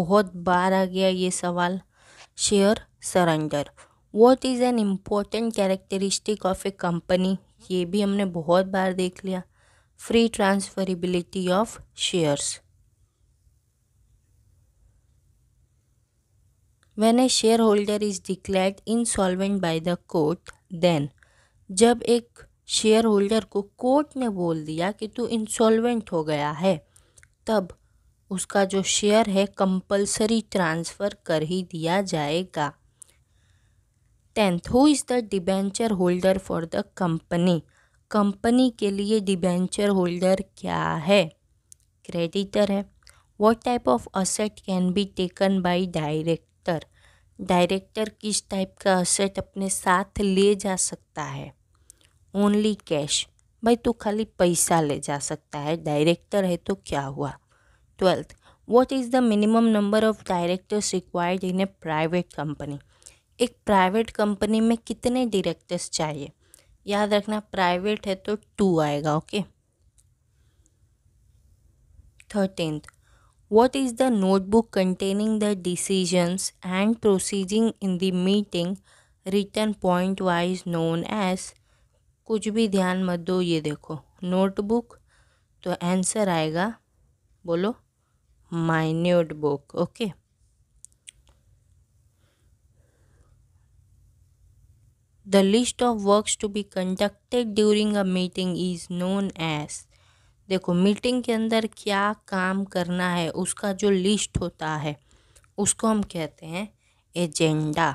बहुत बार आ गया ये सवाल share surrender what is an important characteristic of a company ये भी हमने बहुत बार देख लिया free transferability of shares share holder is declare insolvent by the court then जब एक शेयर होल्डर को कोर्ट ने बोल दिया कि तू इंसॉल्वेंट हो गया है तब उसका जो शेयर है कंपलसरी ट्रांसफ़र कर ही दिया जाएगा tenth who is the debenture holder for the company company के लिए डिबेंचर होल्डर क्या है क्रेडिटर है what type of asset can be taken by director director किस टाइप का असेट अपने साथ ले जा सकता है ओनली कैश भाई तो खाली पैसा ले जा सकता है डायरेक्टर है तो क्या हुआ twelfth what is the minimum number of directors required in a private company एक प्राइवेट कंपनी में कितने डायरेक्टर्स चाहिए याद रखना प्राइवेट है तो टू आएगा okay thirteenth what is the notebook containing the decisions and proceeding in the meeting written point wise known as कुछ भी ध्यान मत दो ये देखो नोटबुक तो आंसर आएगा बोलो my notebook okay The list of works to be conducted during a meeting is known as देखो मीटिंग के अंदर क्या काम करना है उसका जो लिस्ट होता है उसको हम कहते हैं agenda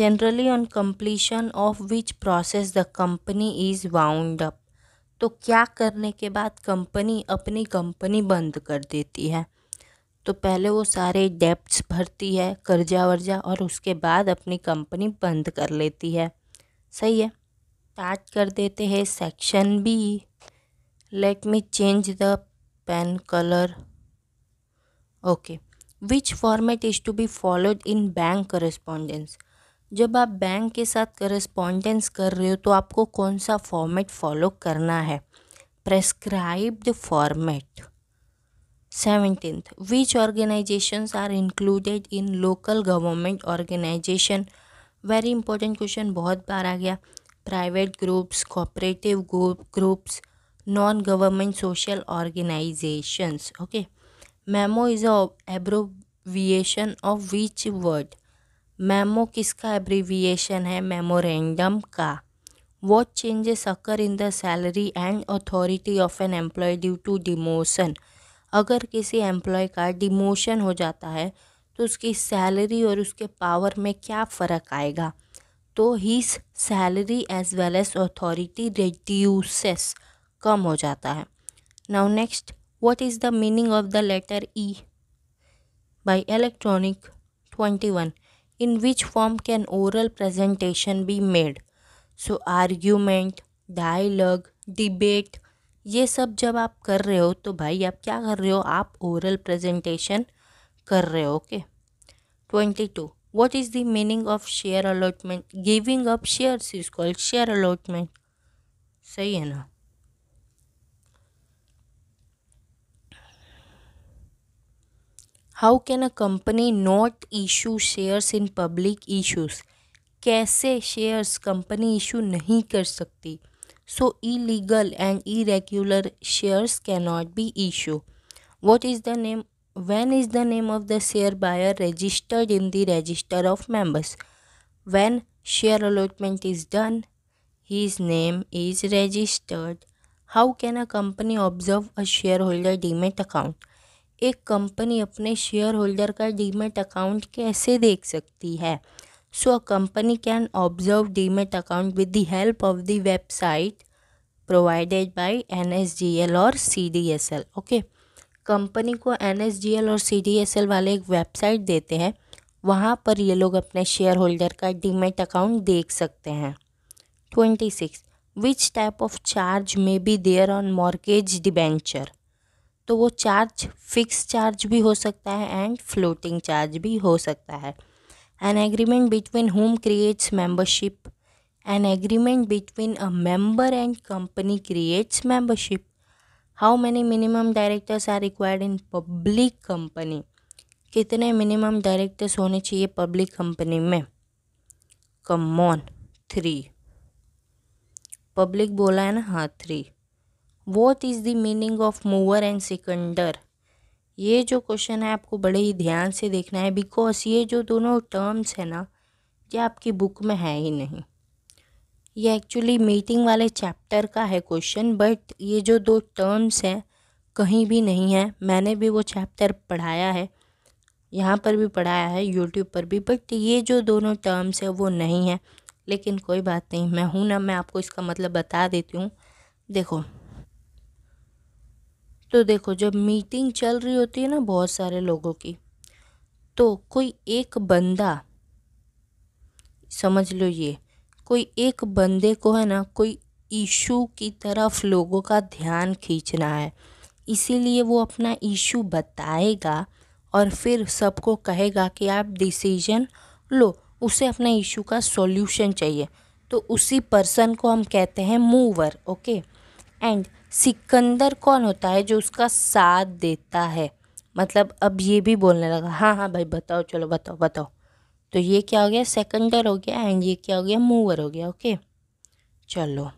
generally on completion of which process the company is wound up तो क्या करने के बाद कंपनी अपनी कंपनी बंद कर देती है तो पहले वो सारे डेप्ट भरती है कर्जा वर्जा और उसके बाद अपनी कंपनी बंद कर लेती है सही है स्टार्ट कर देते हैं section B let me change the pen colour okay which format is to be followed in bank correspondence जब आप बैंक के साथ करस्पॉन्डेंस कर रहे हो तो आपको कौन सा फॉर्मेट फॉलो करना है prescribed format seventeenth which organisations are included in local government organisation very important question बहुत बार आ गया private groups cooperative groups non government social organisations okay memo is a abbreviation of which word memo किसका abbreviation है memorandum का what changes occur in the salary and authority of an employee due to demotion अगर किसी employ का demotion हो जाता है तो उसकी सैलरी और उसके पावर में क्या फ़र्क आएगा तो ही salary as well as authority reduces कम हो जाता है now next what is the meaning of the letter E electronic twenty one in which form can oral presentation be made so argument dialogue debate ये सब जब आप कर रहे हो तो भाई आप क्या कर रहे हो आप ओरल प्रेजेंटेशन कर रहे हो okay twenty two what is the meaning of share allotment giving up shares is called share allotment सही है ना how can a company not issue shares in public issues कैसे शेयर्स कंपनी इशू नहीं कर सकती so so and and shares can not be issue what is the name when is the name of the share buyer registered in the register of members when share allotment is done his name is registered how can a company observe a shareholder demat account एक company अपने share holder का demat account कैसे देख सकती है so a company can observe demat account with the help of the website provided by N S D L और C D S L okay company को N और C वाले एक वेबसाइट देते हैं वहाँ पर ये लोग अपने शेयर होल्डर का डीमेट अकाउंट देख सकते हैं twenty six which type of charge may be there on mortgage debenture तो वो चार्ज फिक्स चार्ज भी हो सकता है एंड फ्लोटिंग चार्ज भी हो सकता है an agreement between whom creates membership an agreement between a member and company creates membership how many minimum directors are required in public company कितने मिनिमम डायरेक्टर्स होने चाहिए पब्लिक कंपनी में come on three public बोला है ना हाँ three what is the meaning of mover and seconder ये जो क्वेश्चन है आपको बड़े ही ध्यान से देखना है बिकॉज ये जो दोनों टर्म्स है ना ये आपकी बुक में है ही नहीं ये एक्चुअली मीटिंग वाले चैप्टर का है क्वेश्चन बट ये जो दो टर्म्स हैं कहीं भी नहीं है मैंने भी वो चैप्टर पढ़ाया है यहाँ पर भी पढ़ाया है यूट्यूब पर भी बट ये जो दोनों टर्म्स है वो नहीं है लेकिन कोई बात नहीं मैं हूँ ना मैं आपको इसका मतलब बता देती हूँ देखो तो देखो जब मीटिंग चल रही होती है ना बहुत सारे लोगों की तो कोई एक बंदा समझ लो ये कोई एक बंदे को है ना कोई ईशू की तरफ लोगों का ध्यान खींचना है इसीलिए वो अपना ईशू बताएगा और फिर सबको कहेगा कि आप डिसीजन लो उसे अपना इशू का सॉल्यूशन चाहिए तो उसी पर्सन को हम कहते हैं मूवर ओके एंड सिकंदर कौन होता है जो उसका साथ देता है मतलब अब ये भी बोलने लगा हाँ हाँ भाई बताओ चलो बताओ बताओ तो ये क्या हो गया सेकेंडर हो गया एंड ये क्या हो गया मूवर हो गया ओके चलो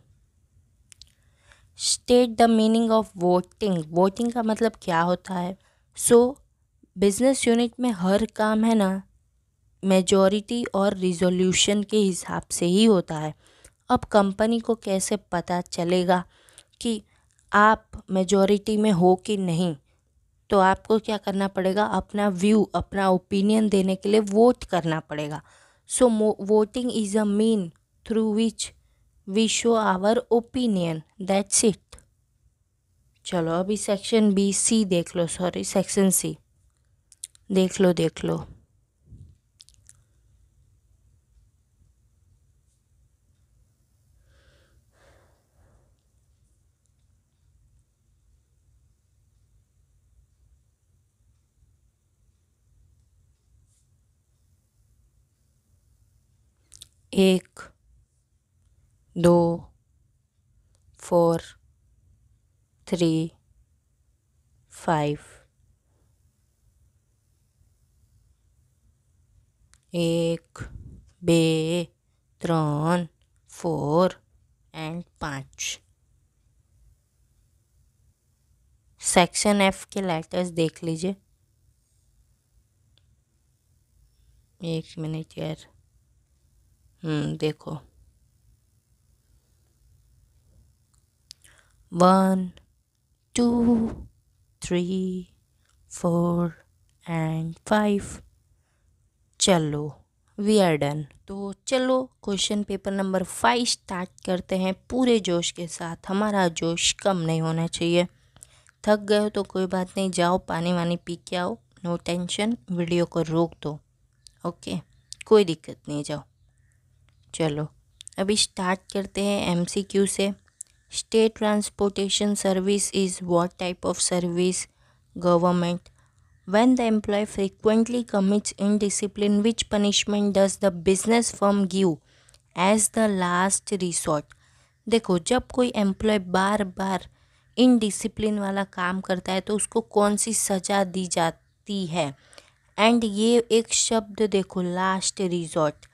state the meaning of voting voting का मतलब क्या होता है सो बिज़नेस यूनिट में हर काम है ना मेजॉरिटी और रिजोल्यूशन के हिसाब से ही होता है अब कंपनी को कैसे पता चलेगा कि आप मेजॉरिटी में हो कि नहीं तो आपको क्या करना पड़ेगा अपना व्यू अपना ओपिनियन देने के लिए वोट करना पड़ेगा so voting is a mean through which we show our opinion that's it चलो अभी सेक्शन बी सी देख लो सॉरी सेक्शन सी देख लो देख लो एक दो फोर थ्री फाइव एक बे ત્રણ फोर एंड पाँच सेक्शन एफ के लेटर्स देख लीजिए एक मिनट यार हम्म, देखो one two three four and five चलो वी आर डन तो चलो question paper number five start करते हैं पूरे जोश के साथ हमारा जोश कम नहीं होना चाहिए थक गए हो तो कोई बात नहीं जाओ पानी वानी पी के आओ नो टेंशन वीडियो को रोक दो ओके कोई दिक्कत नहीं जाओ चलो अभी स्टार्ट करते हैं एमसीक्यू से state transportation service is what type of service government the employee employee commits indiscipline which punishment does the business form give as the last resort देखो जब कोई एम्प्लॉय बार बार इनडिसिप्लिन वाला काम करता है तो उसको कौन सी सज़ा दी जाती है एंड ये एक शब्द देखो लास्ट रिजॉर्ट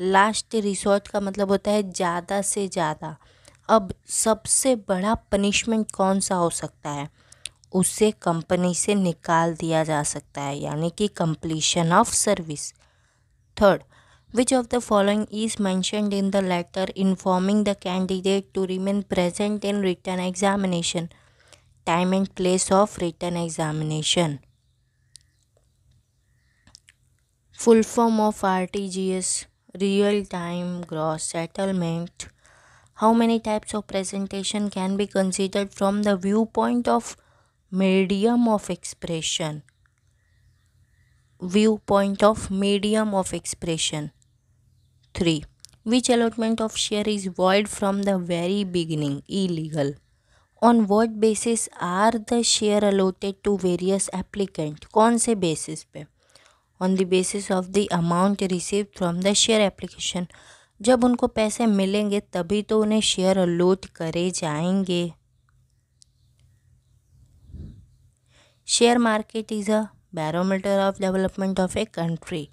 लास्ट रिसोर्ट का मतलब होता है ज़्यादा से ज़्यादा अब सबसे बड़ा पनिशमेंट कौन सा हो सकता है उसे कंपनी से निकाल दिया जा सकता है यानी कि completion of service third which of the following is mentioned in the letter informing the candidate to remain present in written examination time and place of written examination full form of R T G S real time gross settlement how many types of presentation can be considered from the viewpoint of medium of expression viewpoint of medium of expression 3 which allotment of share is void from the very beginning illegal on what basis are the share allotted to various applicant कौन से basis पे on the basis of the amount receive from the share application जब उनको पैसे मिलेंगे तभी तो उन्हें शेयर अलोट करे जाएंगे share market is a barometer of development of a country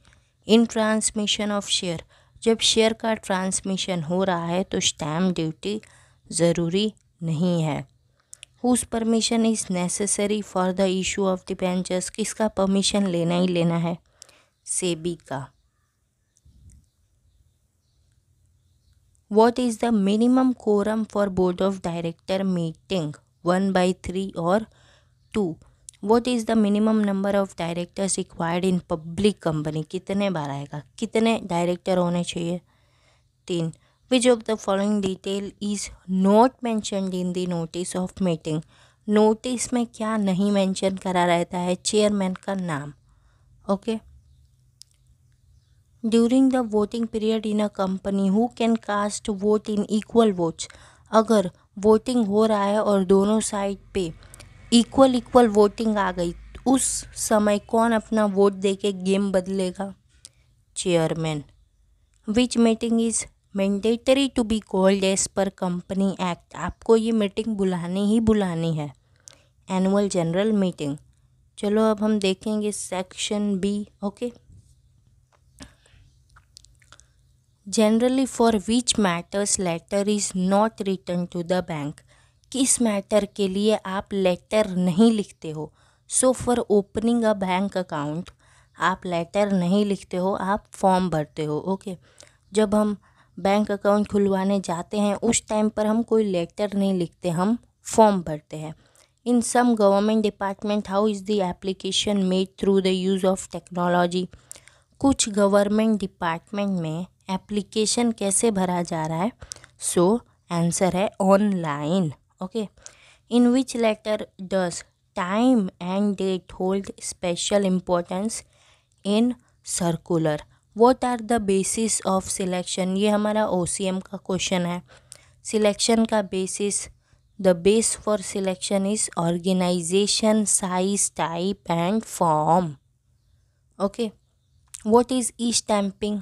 in transmission of share जब शेयर का ट्रांसमिशन हो रहा है तो स्टैम्प ड्यूटी ज़रूरी नहीं है whose permission is necessary for the issue of debentures किसका परमिशन लेना ही लेना है सेबी का what is the minimum quorum for board of director meeting one by three और two what is the minimum number of directors required in public company कितने बार आएगा कितने डायरेक्टर होने चाहिए तीन which of the following detail is not mentioned in the notice of meeting notice में क्या नहीं मैंशन करा रहता है चेयरमैन का नाम okay okay? During the voting period in a company who can cast vote in equal votes अगर voting हो रहा है और दोनों साइड पे इक्वल इक्वल वोटिंग आ गई उस समय कौन अपना वोट दे के गेम बदलेगा chairman which meeting is mandatory to be called as per company act आपको ये मीटिंग बुलानी ही बुलानी है एनुअल जनरल मीटिंग चलो अब हम देखेंगे section B okay generally for which matters letter is not written to the bank किस matter के लिए आप लेटर नहीं लिखते हो so for opening a bank account आप लेटर नहीं लिखते हो आप फॉर्म भरते हो ओके okay? जब हम बैंक अकाउंट खुलवाने जाते हैं उस टाइम पर हम कोई लेटर नहीं लिखते हम फॉर्म भरते हैं in some government department how is the application made through the use of technology कुछ गवर्नमेंट डिपार्टमेंट में एप्लीकेशन कैसे भरा जा रहा है सो आंसर है online okay in which letter does time and date hold special importance in circular what are the basis of selection ये हमारा ओ सी एम का क्वेश्चन है सिलेक्शन का basis the base for selection is organisation size type and form okay what is e stamping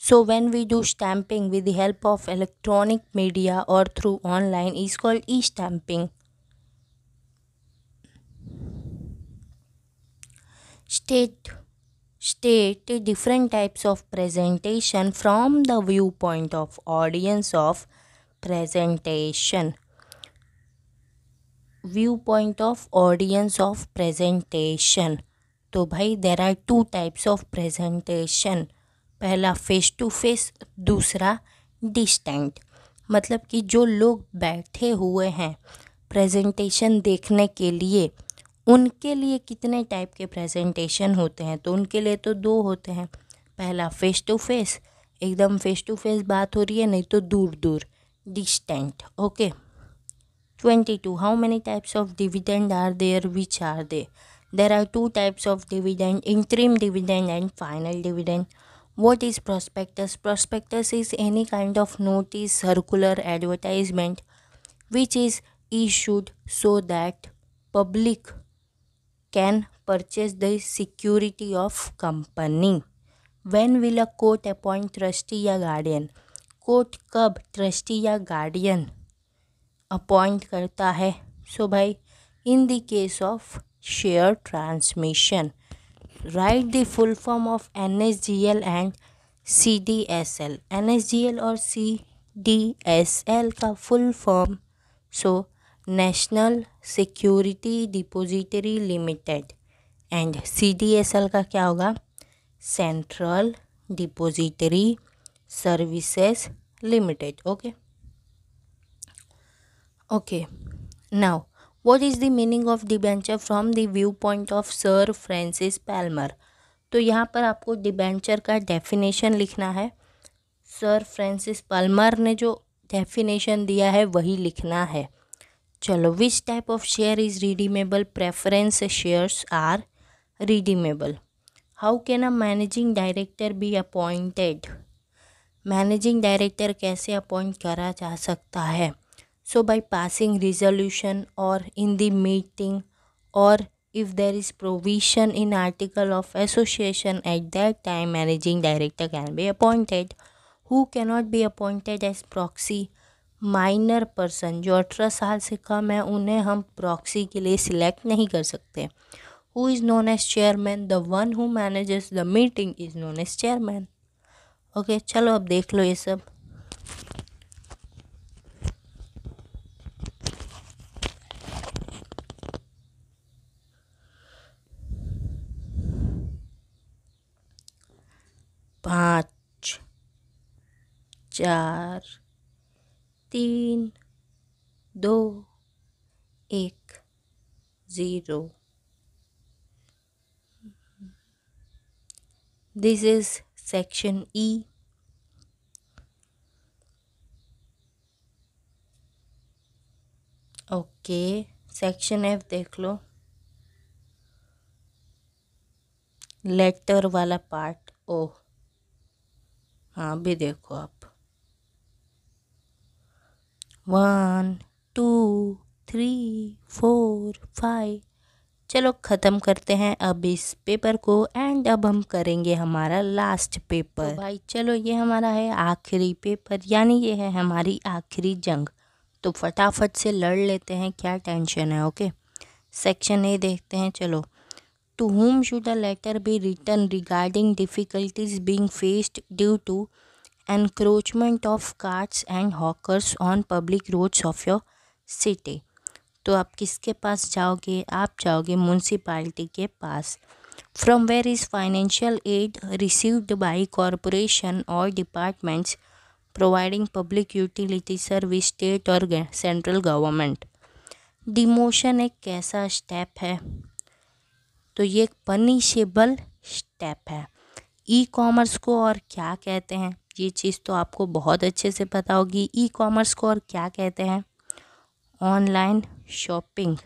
So when we do stamping with the help of electronic media or through online is called e-stamping. State state different types of presentation from the viewpoint of audience of presentation viewpoint of audience of presentation so bhai there are two types of presentation पहला face to face दूसरा distant मतलब कि जो लोग बैठे हुए हैं presentation देखने के लिए उनके लिए कितने टाइप के प्रेजेंटेशन होते हैं तो उनके लिए तो दो होते हैं पहला फ़ेस टू फ़ेस एकदम फ़ेस टू फ़ेस बात हो रही है नहीं तो दूर दूर distant okay twenty two how many types of dividend are there which are they there are two types of dividend interim dividend and final dividend What is prospectus? Prospectus is any kind of notice, circular, advertisement which is issued so that public can purchase the security of company. When will a court appoint trustee या guardian? Court कब trustee या guardian appoint करता है so so भाई in the case of share transmission right the of N S G L and C D S L N S G L और C D S L का full form so national security depository limited and C D S L का क्या होगा central depository services limited okay okay now what is the meaning of debenture from the view point of sir Francis Palmer तो यहाँ पर आपको debenture का definition लिखना है सर फ्रांसिस पैलमर ने जो डेफिनेशन दिया है वही लिखना है चलो which type of share is redeemable preference shares are redeemable how can a managing director be appointed managing director कैसे अपॉइंट करा जा सकता है So by passing resolution or in the meeting or if there is provision in article of association at that time managing director can be appointed who cannot be appointed as proxy minor person जो अठारह साल से कम है उन्हें हम proxy के लिए select नहीं कर सकते who is known as chairman the one who manages the meeting is known as chairman okay चलो अब देख लो ये सब पाँच चार तीन दो एक zero this is section E okay section F देख लो लेटर वाला पार्ट ओ oh। हाँ भी देखो आप one two three four five चलो ख़त्म करते हैं अब इस पेपर को एंड अब हम करेंगे हमारा लास्ट पेपर तो भाई चलो ये हमारा है आखिरी पेपर यानी ये है हमारी आखिरी जंग तो फटाफट से लड़ लेते हैं क्या टेंशन है ओके सेक्शन ए देखते हैं चलो to whom should the letter be written regarding difficulties being faced due to encroachment of carts and hawkers on public roads of your city तो आप किसके पास जाओगे आप जाओगे म्यूनसिपाल्टी के पास from where is financial aid received by corporation और departments providing public utility service state और सेंट्रल गवर्नमेंट डिमोशन एक कैसा स्टेप है तो ये एक पनिशेबल स्टेप है ई कॉमर्स को और क्या कहते हैं ये चीज़ तो आपको बहुत अच्छे से पता होगी ई कॉमर्स को और क्या कहते हैं ऑनलाइन शॉपिंग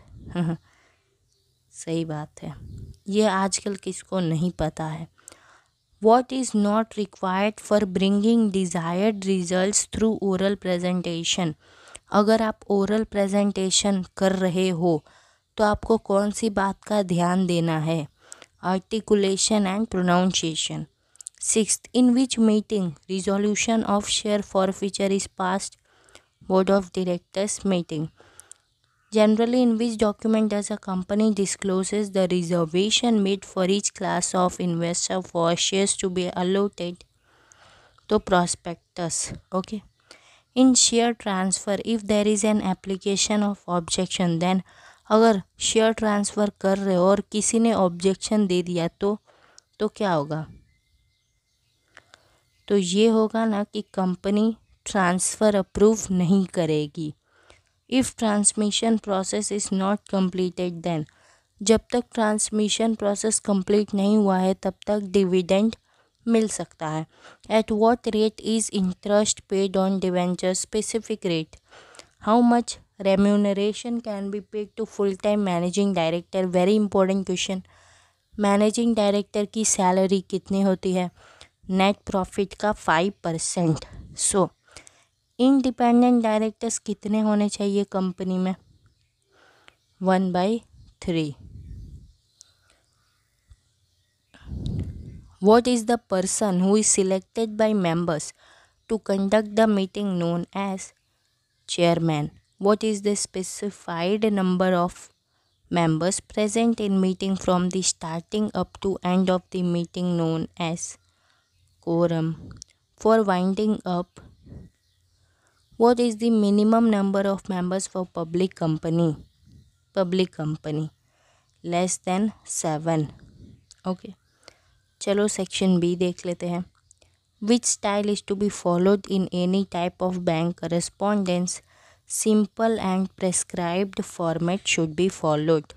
सही बात है ये आजकल किसको नहीं पता है what is not required for bringing desired result through oral presentation अगर आप ओरल प्रेजेंटेशन कर रहे हो तो आपको कौन सी बात का ध्यान देना है articulation and pronunciation six in which meeting resolution of share for future is pass board of directors meeting generally in which document does a company discloses the reservation made for each class of investor for share to be allotted to prospectus okay in share transfer if there is an application of objection then अगर share transfer कर रहे हो और किसी ने objection दे दिया तो तो क्या होगा तो ये होगा ना कि कंपनी ट्रांसफ़र अप्रूव नहीं करेगी if transmission process is not completed then जब तक ट्रांसमिशन प्रोसेस कंप्लीट नहीं हुआ है तब तक डिविडेंड मिल सकता है at what rate is interest paid on debenture specific rate how much remuneration can be paid to full time managing director very important question managing director की सैलरी कितनी होती है नेट प्रॉफिट का five percent so independent directors कितने होने चाहिए company में one by three what is the person who is selected by members to conduct the meeting known as chairman what is the specified number of members present in meeting from the starting up to end of the meeting known as quorum. For winding up, what is the minimum number of members for public company? Public company less than seven. Okay. चलो section B देख लेते हैं Which style is to be followed in any type of bank correspondence? simple and prescribed format should be followed.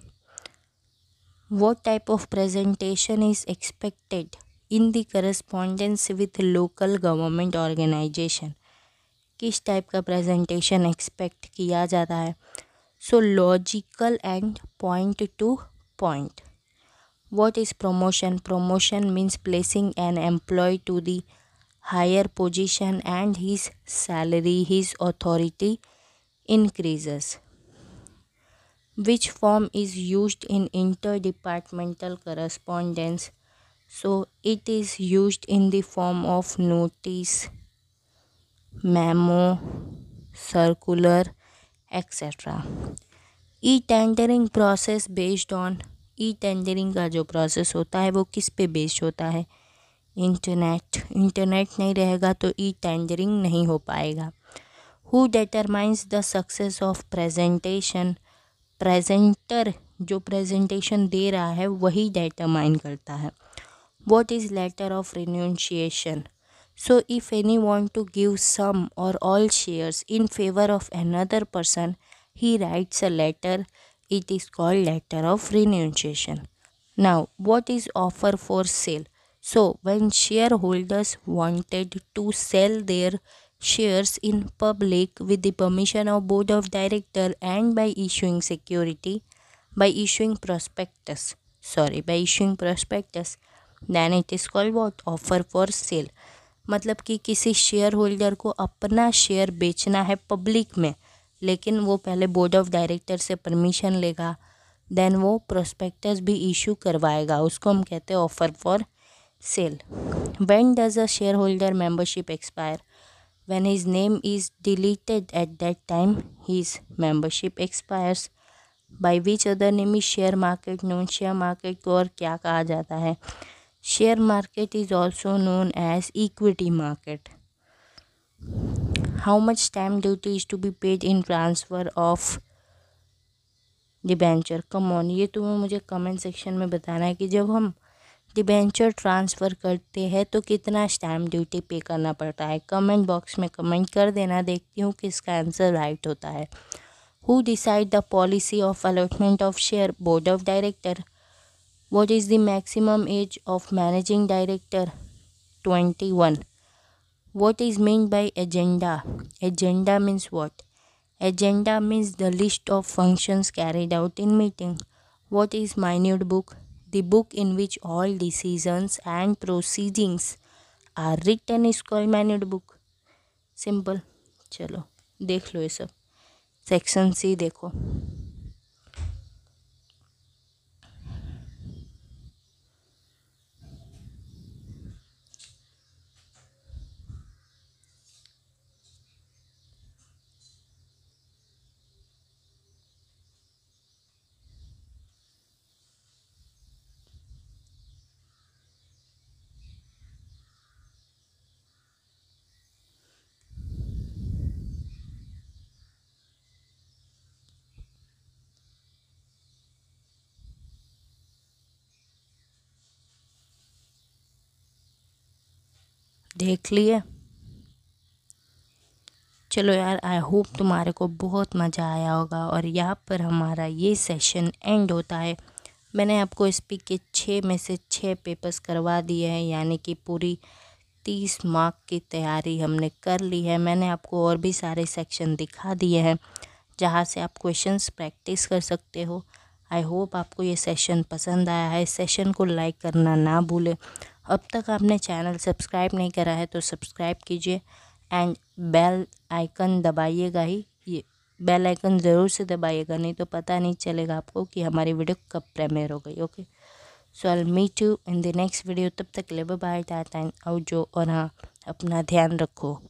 What type of presentation is expected in the correspondence with local government organization? Kish type का presentation expect? किया जाता है So logical and point to point. what is promotion promotion means placing an employee to the higher position and his salary his authority increases. Which form is used in interdepartmental correspondence? So it is used in the form of notice, memo, circular, etc. E tendering process based on e tendering का जो process होता है वो किस पे based होता है internet internet नहीं रहेगा तो ई टेंडरिंग नहीं हो पाएगा who determines the success of presentation presenter जो presentation दे रहा है वही determine करता है what is letter of renunciation so if any want to give some or all shares in favor of another person he writes a letter it is called letter of renunciation now what is offer for sale so when shareholders wanted to sell their shares in public with the permission of board of director and by issuing security by issuing prospectus sorry by issuing prospectus then it is called what offer for sale मतलब कि किसी share holder को अपना share बेचना है public में लेकिन वो पहले बोर्ड ऑफ डायरेक्टर से परमिशन लेगा देन वो प्रोस्पेक्टस भी इशू करवाएगा उसको हम कहते हैं offer for sale when does a share holder membership expire When his name is deleted at that time, his membership expires. By which other name is share market known share market को और क्या कहा जाता है share market is also known as equity market how much stamp duty is to be paid in transfer of debenture come on ये तुम्हें तो मुझे कमेंट सेक्शन में बताना है कि जब हम डिबेंचर ट्रांसफ़र करते हैं तो कितना स्टैम्प ड्यूटी पे करना पड़ता है कमेंट बॉक्स में कमेंट कर देना देखती हूँ कि इसका आंसर राइट होता है who decide the policy of allotment of share board of director what is the maximum age of managing director twenty one what is mean by agenda agenda means what agenda means the list of functions carried out in meeting what is minute book The book in which all decisions and proceedings are written is called manual book. Simple. चलो देख लो ये sub section C देखो देख लिए चलो यार I hope तुम्हारे को बहुत मज़ा आया होगा और यहाँ पर हमारा ये सेशन एंड होता है मैंने आपको इस पी के छः में से छः पेपर्स करवा दिए हैं यानी कि पूरी तीस मार्क की तैयारी हमने कर ली है मैंने आपको और भी सारे सेक्शन दिखा दिए हैं जहाँ से आप क्वेश्चंस प्रैक्टिस कर सकते हो आई होप आपको ये सेशन पसंद आया है सेशन को लाइक करना ना भूलें अब तक आपने चैनल सब्सक्राइब नहीं करा है तो सब्सक्राइब कीजिए एंड बेल आइकन दबाइएगा ही ये बेल आइकन ज़रूर से दबाइएगा नहीं तो पता नहीं चलेगा आपको कि हमारी वीडियो कब प्रेमियर हो गई okay so I meet you in the next video तब तक ले बाय टाटा एंड आउट जो और हाँ अपना ध्यान रखो